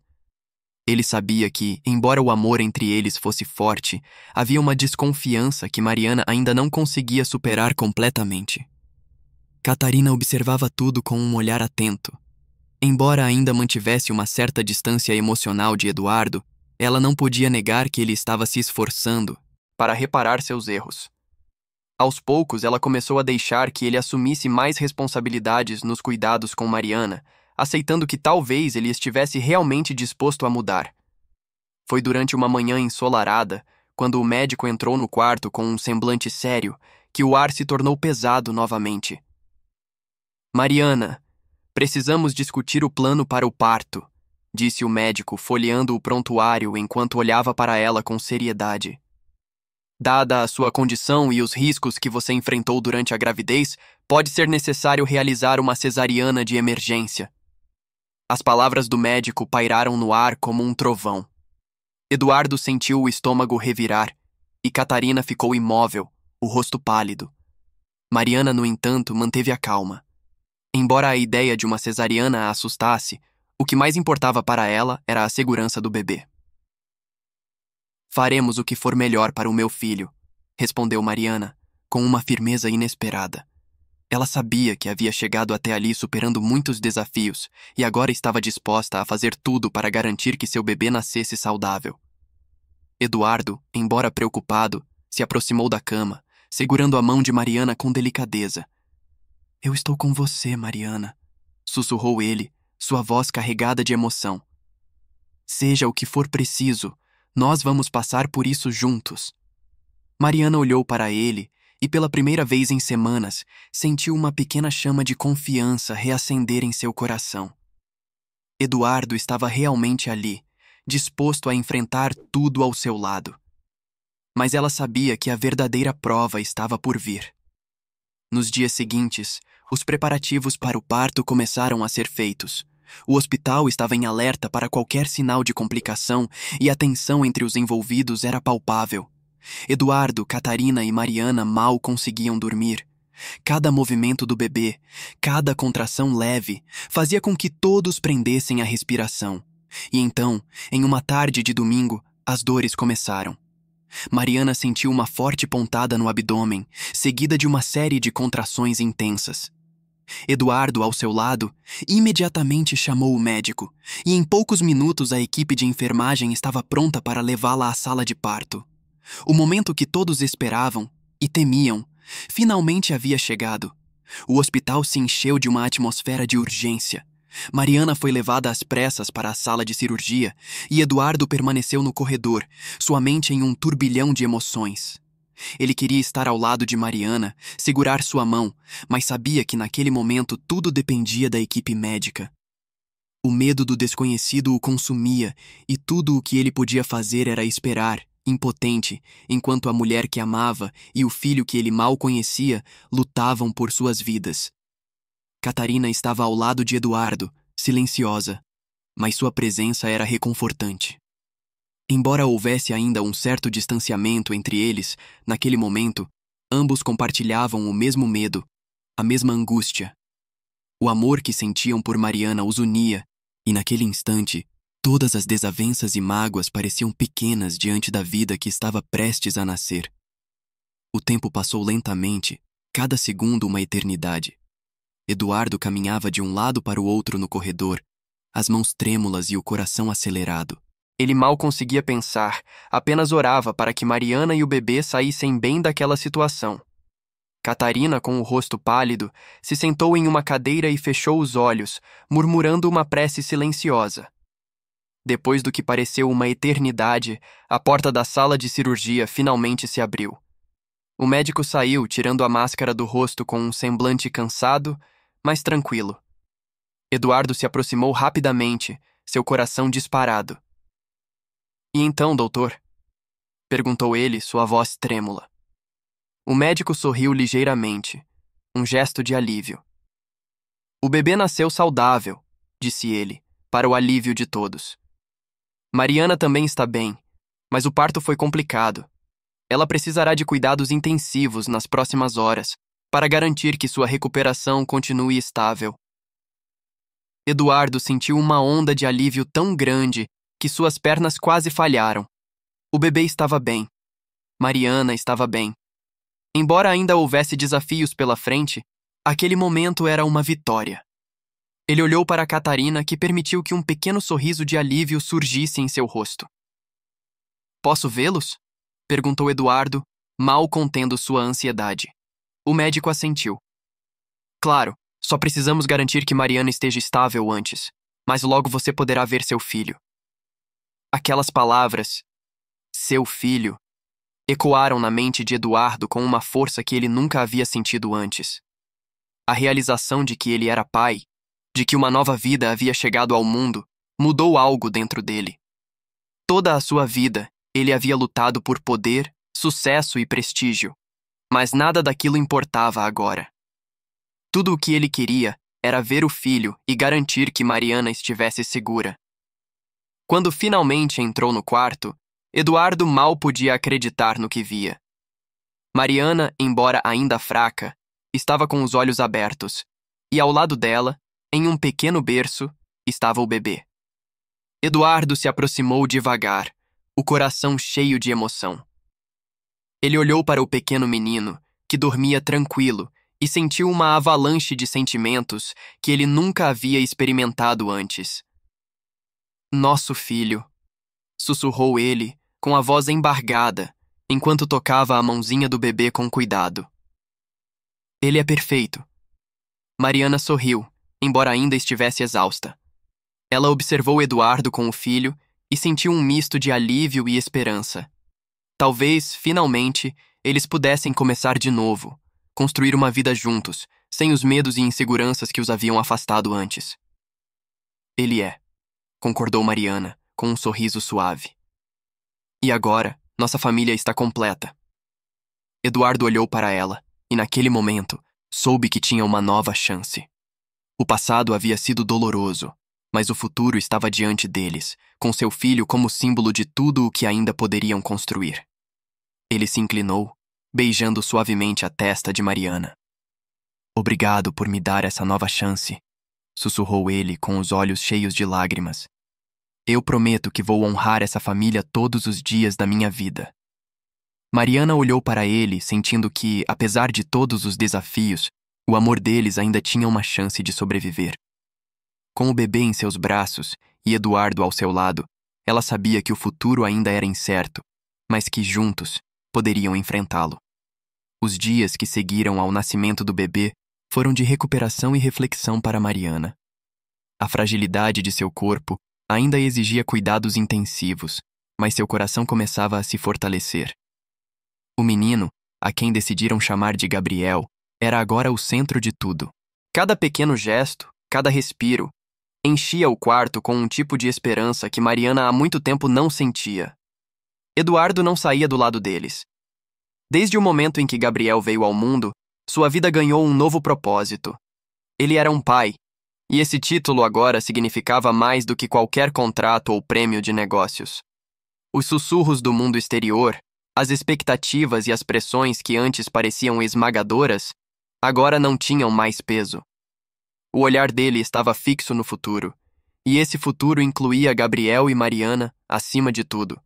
Speaker 1: Ele sabia que, embora o amor entre eles fosse forte, havia uma desconfiança que Mariana ainda não conseguia superar completamente. Catarina observava tudo com um olhar atento. Embora ainda mantivesse uma certa distância emocional de Eduardo, ela não podia negar que ele estava se esforçando para reparar seus erros. Aos poucos, ela começou a deixar que ele assumisse mais responsabilidades nos cuidados com Mariana aceitando que talvez ele estivesse realmente disposto a mudar. Foi durante uma manhã ensolarada, quando o médico entrou no quarto com um semblante sério, que o ar se tornou pesado novamente. Mariana, precisamos discutir o plano para o parto, disse o médico, folheando o prontuário enquanto olhava para ela com seriedade. Dada a sua condição e os riscos que você enfrentou durante a gravidez, pode ser necessário realizar uma cesariana de emergência. As palavras do médico pairaram no ar como um trovão. Eduardo sentiu o estômago revirar e Catarina ficou imóvel, o rosto pálido. Mariana, no entanto, manteve a calma. Embora a ideia de uma cesariana a assustasse, o que mais importava para ela era a segurança do bebê. Faremos o que for melhor para o meu filho, respondeu Mariana, com uma firmeza inesperada. Ela sabia que havia chegado até ali superando muitos desafios e agora estava disposta a fazer tudo para garantir que seu bebê nascesse saudável. Eduardo, embora preocupado, se aproximou da cama, segurando a mão de Mariana com delicadeza. Eu estou com você, Mariana, sussurrou ele, sua voz carregada de emoção. Seja o que for preciso, nós vamos passar por isso juntos. Mariana olhou para ele e pela primeira vez em semanas sentiu uma pequena chama de confiança reacender em seu coração. Eduardo estava realmente ali, disposto a enfrentar tudo ao seu lado. Mas ela sabia que a verdadeira prova estava por vir. Nos dias seguintes, os preparativos para o parto começaram a ser feitos. O hospital estava em alerta para qualquer sinal de complicação e a tensão entre os envolvidos era palpável. Eduardo, Catarina e Mariana mal conseguiam dormir. Cada movimento do bebê, cada contração leve, fazia com que todos prendessem a respiração. E então, em uma tarde de domingo, as dores começaram. Mariana sentiu uma forte pontada no abdômen, seguida de uma série de contrações intensas. Eduardo, ao seu lado, imediatamente chamou o médico, e em poucos minutos a equipe de enfermagem estava pronta para levá-la à sala de parto. O momento que todos esperavam e temiam finalmente havia chegado. O hospital se encheu de uma atmosfera de urgência. Mariana foi levada às pressas para a sala de cirurgia e Eduardo permaneceu no corredor, sua mente em um turbilhão de emoções. Ele queria estar ao lado de Mariana, segurar sua mão, mas sabia que naquele momento tudo dependia da equipe médica. O medo do desconhecido o consumia e tudo o que ele podia fazer era esperar, impotente, enquanto a mulher que amava e o filho que ele mal conhecia lutavam por suas vidas. Catarina estava ao lado de Eduardo, silenciosa, mas sua presença era reconfortante. Embora houvesse ainda um certo distanciamento entre eles, naquele momento, ambos compartilhavam o mesmo medo, a mesma angústia. O amor que sentiam por Mariana os unia, e naquele instante Todas as desavenças e mágoas pareciam pequenas diante da vida que estava prestes a nascer. O tempo passou lentamente, cada segundo uma eternidade. Eduardo caminhava de um lado para o outro no corredor, as mãos trêmulas e o coração acelerado. Ele mal conseguia pensar, apenas orava para que Mariana e o bebê saíssem bem daquela situação. Catarina, com o rosto pálido, se sentou em uma cadeira e fechou os olhos, murmurando uma prece silenciosa. Depois do que pareceu uma eternidade, a porta da sala de cirurgia finalmente se abriu. O médico saiu, tirando a máscara do rosto com um semblante cansado, mas tranquilo. Eduardo se aproximou rapidamente, seu coração disparado. E então, doutor? perguntou ele, sua voz trêmula. O médico sorriu ligeiramente, um gesto de alívio. O bebê nasceu saudável, disse ele, para o alívio de todos. Mariana também está bem, mas o parto foi complicado. Ela precisará de cuidados intensivos nas próximas horas para garantir que sua recuperação continue estável. Eduardo sentiu uma onda de alívio tão grande que suas pernas quase falharam. O bebê estava bem. Mariana estava bem. Embora ainda houvesse desafios pela frente, aquele momento era uma vitória. Ele olhou para Catarina, que permitiu que um pequeno sorriso de alívio surgisse em seu rosto. Posso vê-los? perguntou Eduardo, mal contendo sua ansiedade. O médico assentiu. Claro, só precisamos garantir que Mariana esteja estável antes, mas logo você poderá ver seu filho. Aquelas palavras, seu filho, ecoaram na mente de Eduardo com uma força que ele nunca havia sentido antes. A realização de que ele era pai de que uma nova vida havia chegado ao mundo, mudou algo dentro dele. Toda a sua vida, ele havia lutado por poder, sucesso e prestígio, mas nada daquilo importava agora. Tudo o que ele queria era ver o filho e garantir que Mariana estivesse segura. Quando finalmente entrou no quarto, Eduardo mal podia acreditar no que via. Mariana, embora ainda fraca, estava com os olhos abertos, e ao lado dela, em um pequeno berço estava o bebê. Eduardo se aproximou devagar, o coração cheio de emoção. Ele olhou para o pequeno menino, que dormia tranquilo, e sentiu uma avalanche de sentimentos que ele nunca havia experimentado antes. Nosso filho, sussurrou ele, com a voz embargada, enquanto tocava a mãozinha do bebê com cuidado. Ele é perfeito. Mariana sorriu embora ainda estivesse exausta. Ela observou Eduardo com o filho e sentiu um misto de alívio e esperança. Talvez, finalmente, eles pudessem começar de novo, construir uma vida juntos, sem os medos e inseguranças que os haviam afastado antes. Ele é, concordou Mariana, com um sorriso suave. E agora, nossa família está completa. Eduardo olhou para ela e, naquele momento, soube que tinha uma nova chance. O passado havia sido doloroso, mas o futuro estava diante deles, com seu filho como símbolo de tudo o que ainda poderiam construir. Ele se inclinou, beijando suavemente a testa de Mariana. Obrigado por me dar essa nova chance, sussurrou ele com os olhos cheios de lágrimas. Eu prometo que vou honrar essa família todos os dias da minha vida. Mariana olhou para ele, sentindo que, apesar de todos os desafios, o amor deles ainda tinha uma chance de sobreviver. Com o bebê em seus braços e Eduardo ao seu lado, ela sabia que o futuro ainda era incerto, mas que juntos poderiam enfrentá-lo. Os dias que seguiram ao nascimento do bebê foram de recuperação e reflexão para Mariana. A fragilidade de seu corpo ainda exigia cuidados intensivos, mas seu coração começava a se fortalecer. O menino, a quem decidiram chamar de Gabriel, era agora o centro de tudo. Cada pequeno gesto, cada respiro, enchia o quarto com um tipo de esperança que Mariana há muito tempo não sentia. Eduardo não saía do lado deles. Desde o momento em que Gabriel veio ao mundo, sua vida ganhou um novo propósito. Ele era um pai, e esse título agora significava mais do que qualquer contrato ou prêmio de negócios. Os sussurros do mundo exterior, as expectativas e as pressões que antes pareciam esmagadoras, Agora não tinham mais peso. O olhar dele estava fixo no futuro, e esse futuro incluía Gabriel e Mariana, acima de tudo.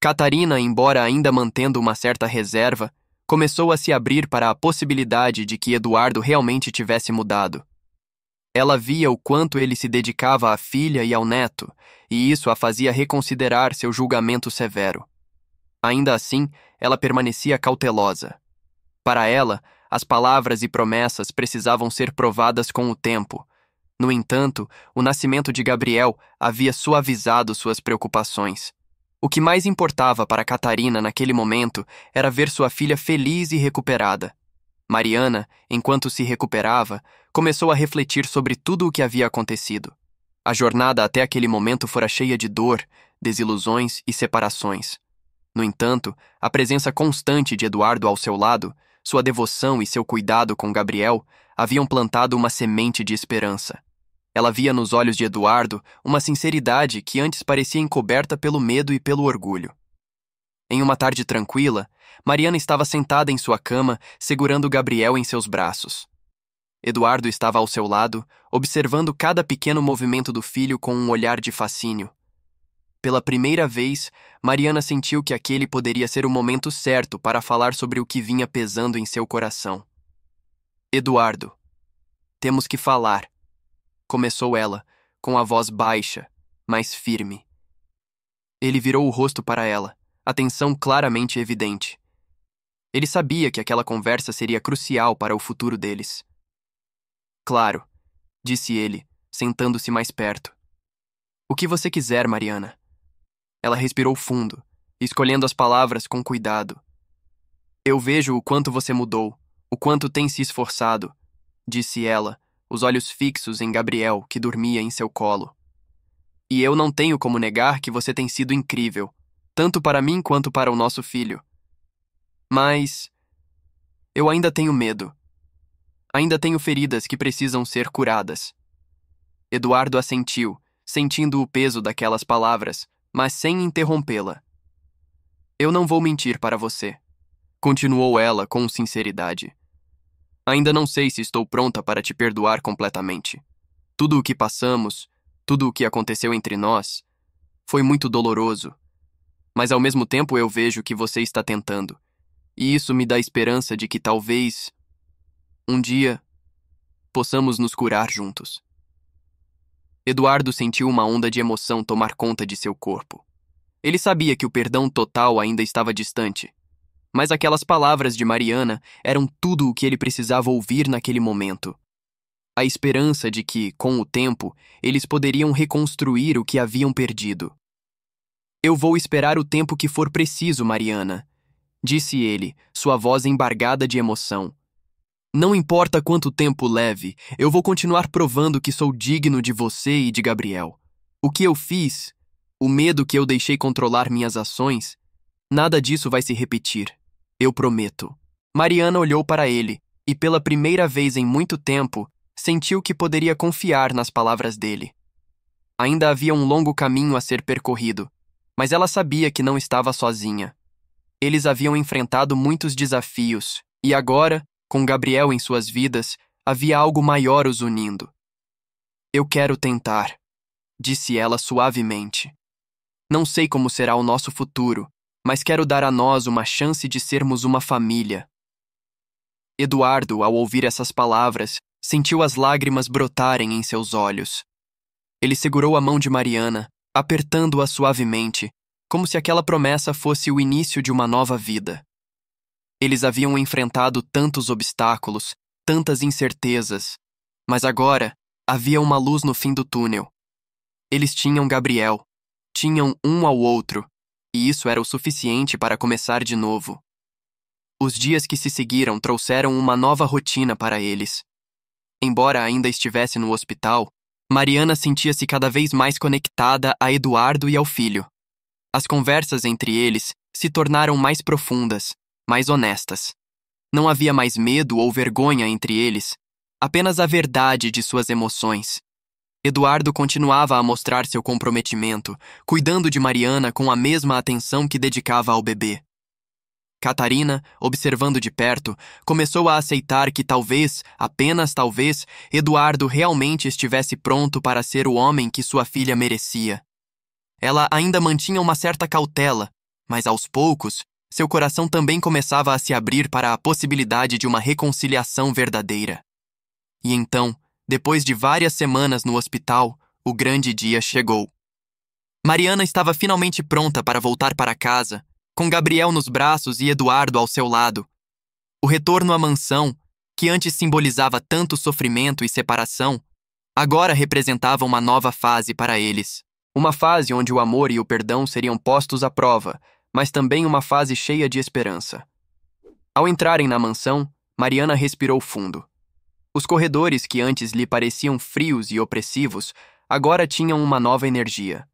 Speaker 1: Catarina, embora ainda mantendo uma certa reserva, começou a se abrir para a possibilidade de que Eduardo realmente tivesse mudado. Ela via o quanto ele se dedicava à filha e ao neto, e isso a fazia reconsiderar seu julgamento severo. Ainda assim, ela permanecia cautelosa. Para ela, as palavras e promessas precisavam ser provadas com o tempo. No entanto, o nascimento de Gabriel havia suavizado suas preocupações. O que mais importava para Catarina naquele momento era ver sua filha feliz e recuperada. Mariana, enquanto se recuperava, começou a refletir sobre tudo o que havia acontecido. A jornada até aquele momento fora cheia de dor, desilusões e separações. No entanto, a presença constante de Eduardo ao seu lado sua devoção e seu cuidado com Gabriel haviam plantado uma semente de esperança. Ela via nos olhos de Eduardo uma sinceridade que antes parecia encoberta pelo medo e pelo orgulho. Em uma tarde tranquila, Mariana estava sentada em sua cama, segurando Gabriel em seus braços. Eduardo estava ao seu lado, observando cada pequeno movimento do filho com um olhar de fascínio. Pela primeira vez, Mariana sentiu que aquele poderia ser o momento certo para falar sobre o que vinha pesando em seu coração. Eduardo, temos que falar. Começou ela, com a voz baixa, mas firme. Ele virou o rosto para ela, a tensão claramente evidente. Ele sabia que aquela conversa seria crucial para o futuro deles. Claro, disse ele, sentando-se mais perto. O que você quiser, Mariana. Ela respirou fundo, escolhendo as palavras com cuidado. Eu vejo o quanto você mudou, o quanto tem se esforçado, disse ela, os olhos fixos em Gabriel, que dormia em seu colo. E eu não tenho como negar que você tem sido incrível, tanto para mim quanto para o nosso filho. Mas. Eu ainda tenho medo. Ainda tenho feridas que precisam ser curadas. Eduardo assentiu, sentindo o peso daquelas palavras, mas sem interrompê-la. Eu não vou mentir para você, continuou ela com sinceridade. Ainda não sei se estou pronta para te perdoar completamente. Tudo o que passamos, tudo o que aconteceu entre nós, foi muito doloroso. Mas ao mesmo tempo eu vejo que você está tentando, e isso me dá esperança de que talvez, um dia, possamos nos curar juntos. Eduardo sentiu uma onda de emoção tomar conta de seu corpo. Ele sabia que o perdão total ainda estava distante, mas aquelas palavras de Mariana eram tudo o que ele precisava ouvir naquele momento. A esperança de que, com o tempo, eles poderiam reconstruir o que haviam perdido. Eu vou esperar o tempo que for preciso, Mariana, disse ele, sua voz embargada de emoção. Não importa quanto tempo leve, eu vou continuar provando que sou digno de você e de Gabriel. O que eu fiz, o medo que eu deixei controlar minhas ações, nada disso vai se repetir. Eu prometo. Mariana olhou para ele e, pela primeira vez em muito tempo, sentiu que poderia confiar nas palavras dele. Ainda havia um longo caminho a ser percorrido, mas ela sabia que não estava sozinha. Eles haviam enfrentado muitos desafios e agora com Gabriel em suas vidas, havia algo maior os unindo. Eu quero tentar, disse ela suavemente. Não sei como será o nosso futuro, mas quero dar a nós uma chance de sermos uma família. Eduardo, ao ouvir essas palavras, sentiu as lágrimas brotarem em seus olhos. Ele segurou a mão de Mariana, apertando-a suavemente, como se aquela promessa fosse o início de uma nova vida. Eles haviam enfrentado tantos obstáculos, tantas incertezas, mas agora havia uma luz no fim do túnel. Eles tinham Gabriel, tinham um ao outro, e isso era o suficiente para começar de novo. Os dias que se seguiram trouxeram uma nova rotina para eles. Embora ainda estivesse no hospital, Mariana sentia-se cada vez mais conectada a Eduardo e ao filho. As conversas entre eles se tornaram mais profundas, mais honestas. Não havia mais medo ou vergonha entre eles, apenas a verdade de suas emoções. Eduardo continuava a mostrar seu comprometimento, cuidando de Mariana com a mesma atenção que dedicava ao bebê. Catarina, observando de perto, começou a aceitar que talvez, apenas talvez, Eduardo realmente estivesse pronto para ser o homem que sua filha merecia. Ela ainda mantinha uma certa cautela, mas aos poucos, seu coração também começava a se abrir para a possibilidade de uma reconciliação verdadeira. E então, depois de várias semanas no hospital, o grande dia chegou. Mariana estava finalmente pronta para voltar para casa, com Gabriel nos braços e Eduardo ao seu lado. O retorno à mansão, que antes simbolizava tanto sofrimento e separação, agora representava uma nova fase para eles. Uma fase onde o amor e o perdão seriam postos à prova mas também uma fase cheia de esperança. Ao entrarem na mansão, Mariana respirou fundo. Os corredores que antes lhe pareciam frios e opressivos agora tinham uma nova energia.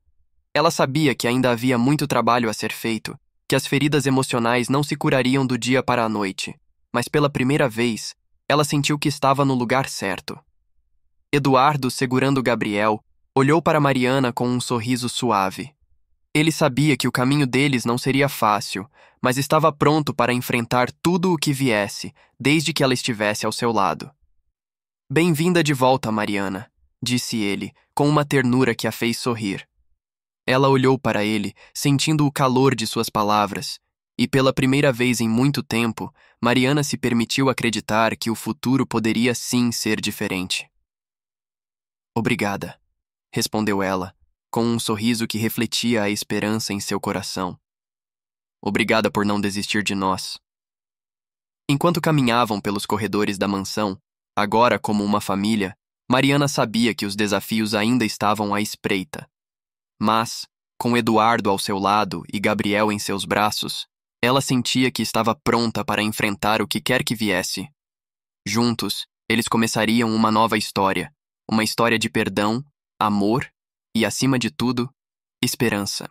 Speaker 1: Ela sabia que ainda havia muito trabalho a ser feito, que as feridas emocionais não se curariam do dia para a noite, mas pela primeira vez, ela sentiu que estava no lugar certo. Eduardo, segurando Gabriel, olhou para Mariana com um sorriso suave. Ele sabia que o caminho deles não seria fácil, mas estava pronto para enfrentar tudo o que viesse, desde que ela estivesse ao seu lado. Bem-vinda de volta, Mariana, disse ele, com uma ternura que a fez sorrir. Ela olhou para ele, sentindo o calor de suas palavras, e pela primeira vez em muito tempo, Mariana se permitiu acreditar que o futuro poderia sim ser diferente. Obrigada, respondeu ela, com um sorriso que refletia a esperança em seu coração. Obrigada por não desistir de nós. Enquanto caminhavam pelos corredores da mansão, agora como uma família, Mariana sabia que os desafios ainda estavam à espreita. Mas, com Eduardo ao seu lado e Gabriel em seus braços, ela sentia que estava pronta para enfrentar o que quer que viesse. Juntos, eles começariam uma nova história, uma história de perdão, amor e, acima de tudo, esperança.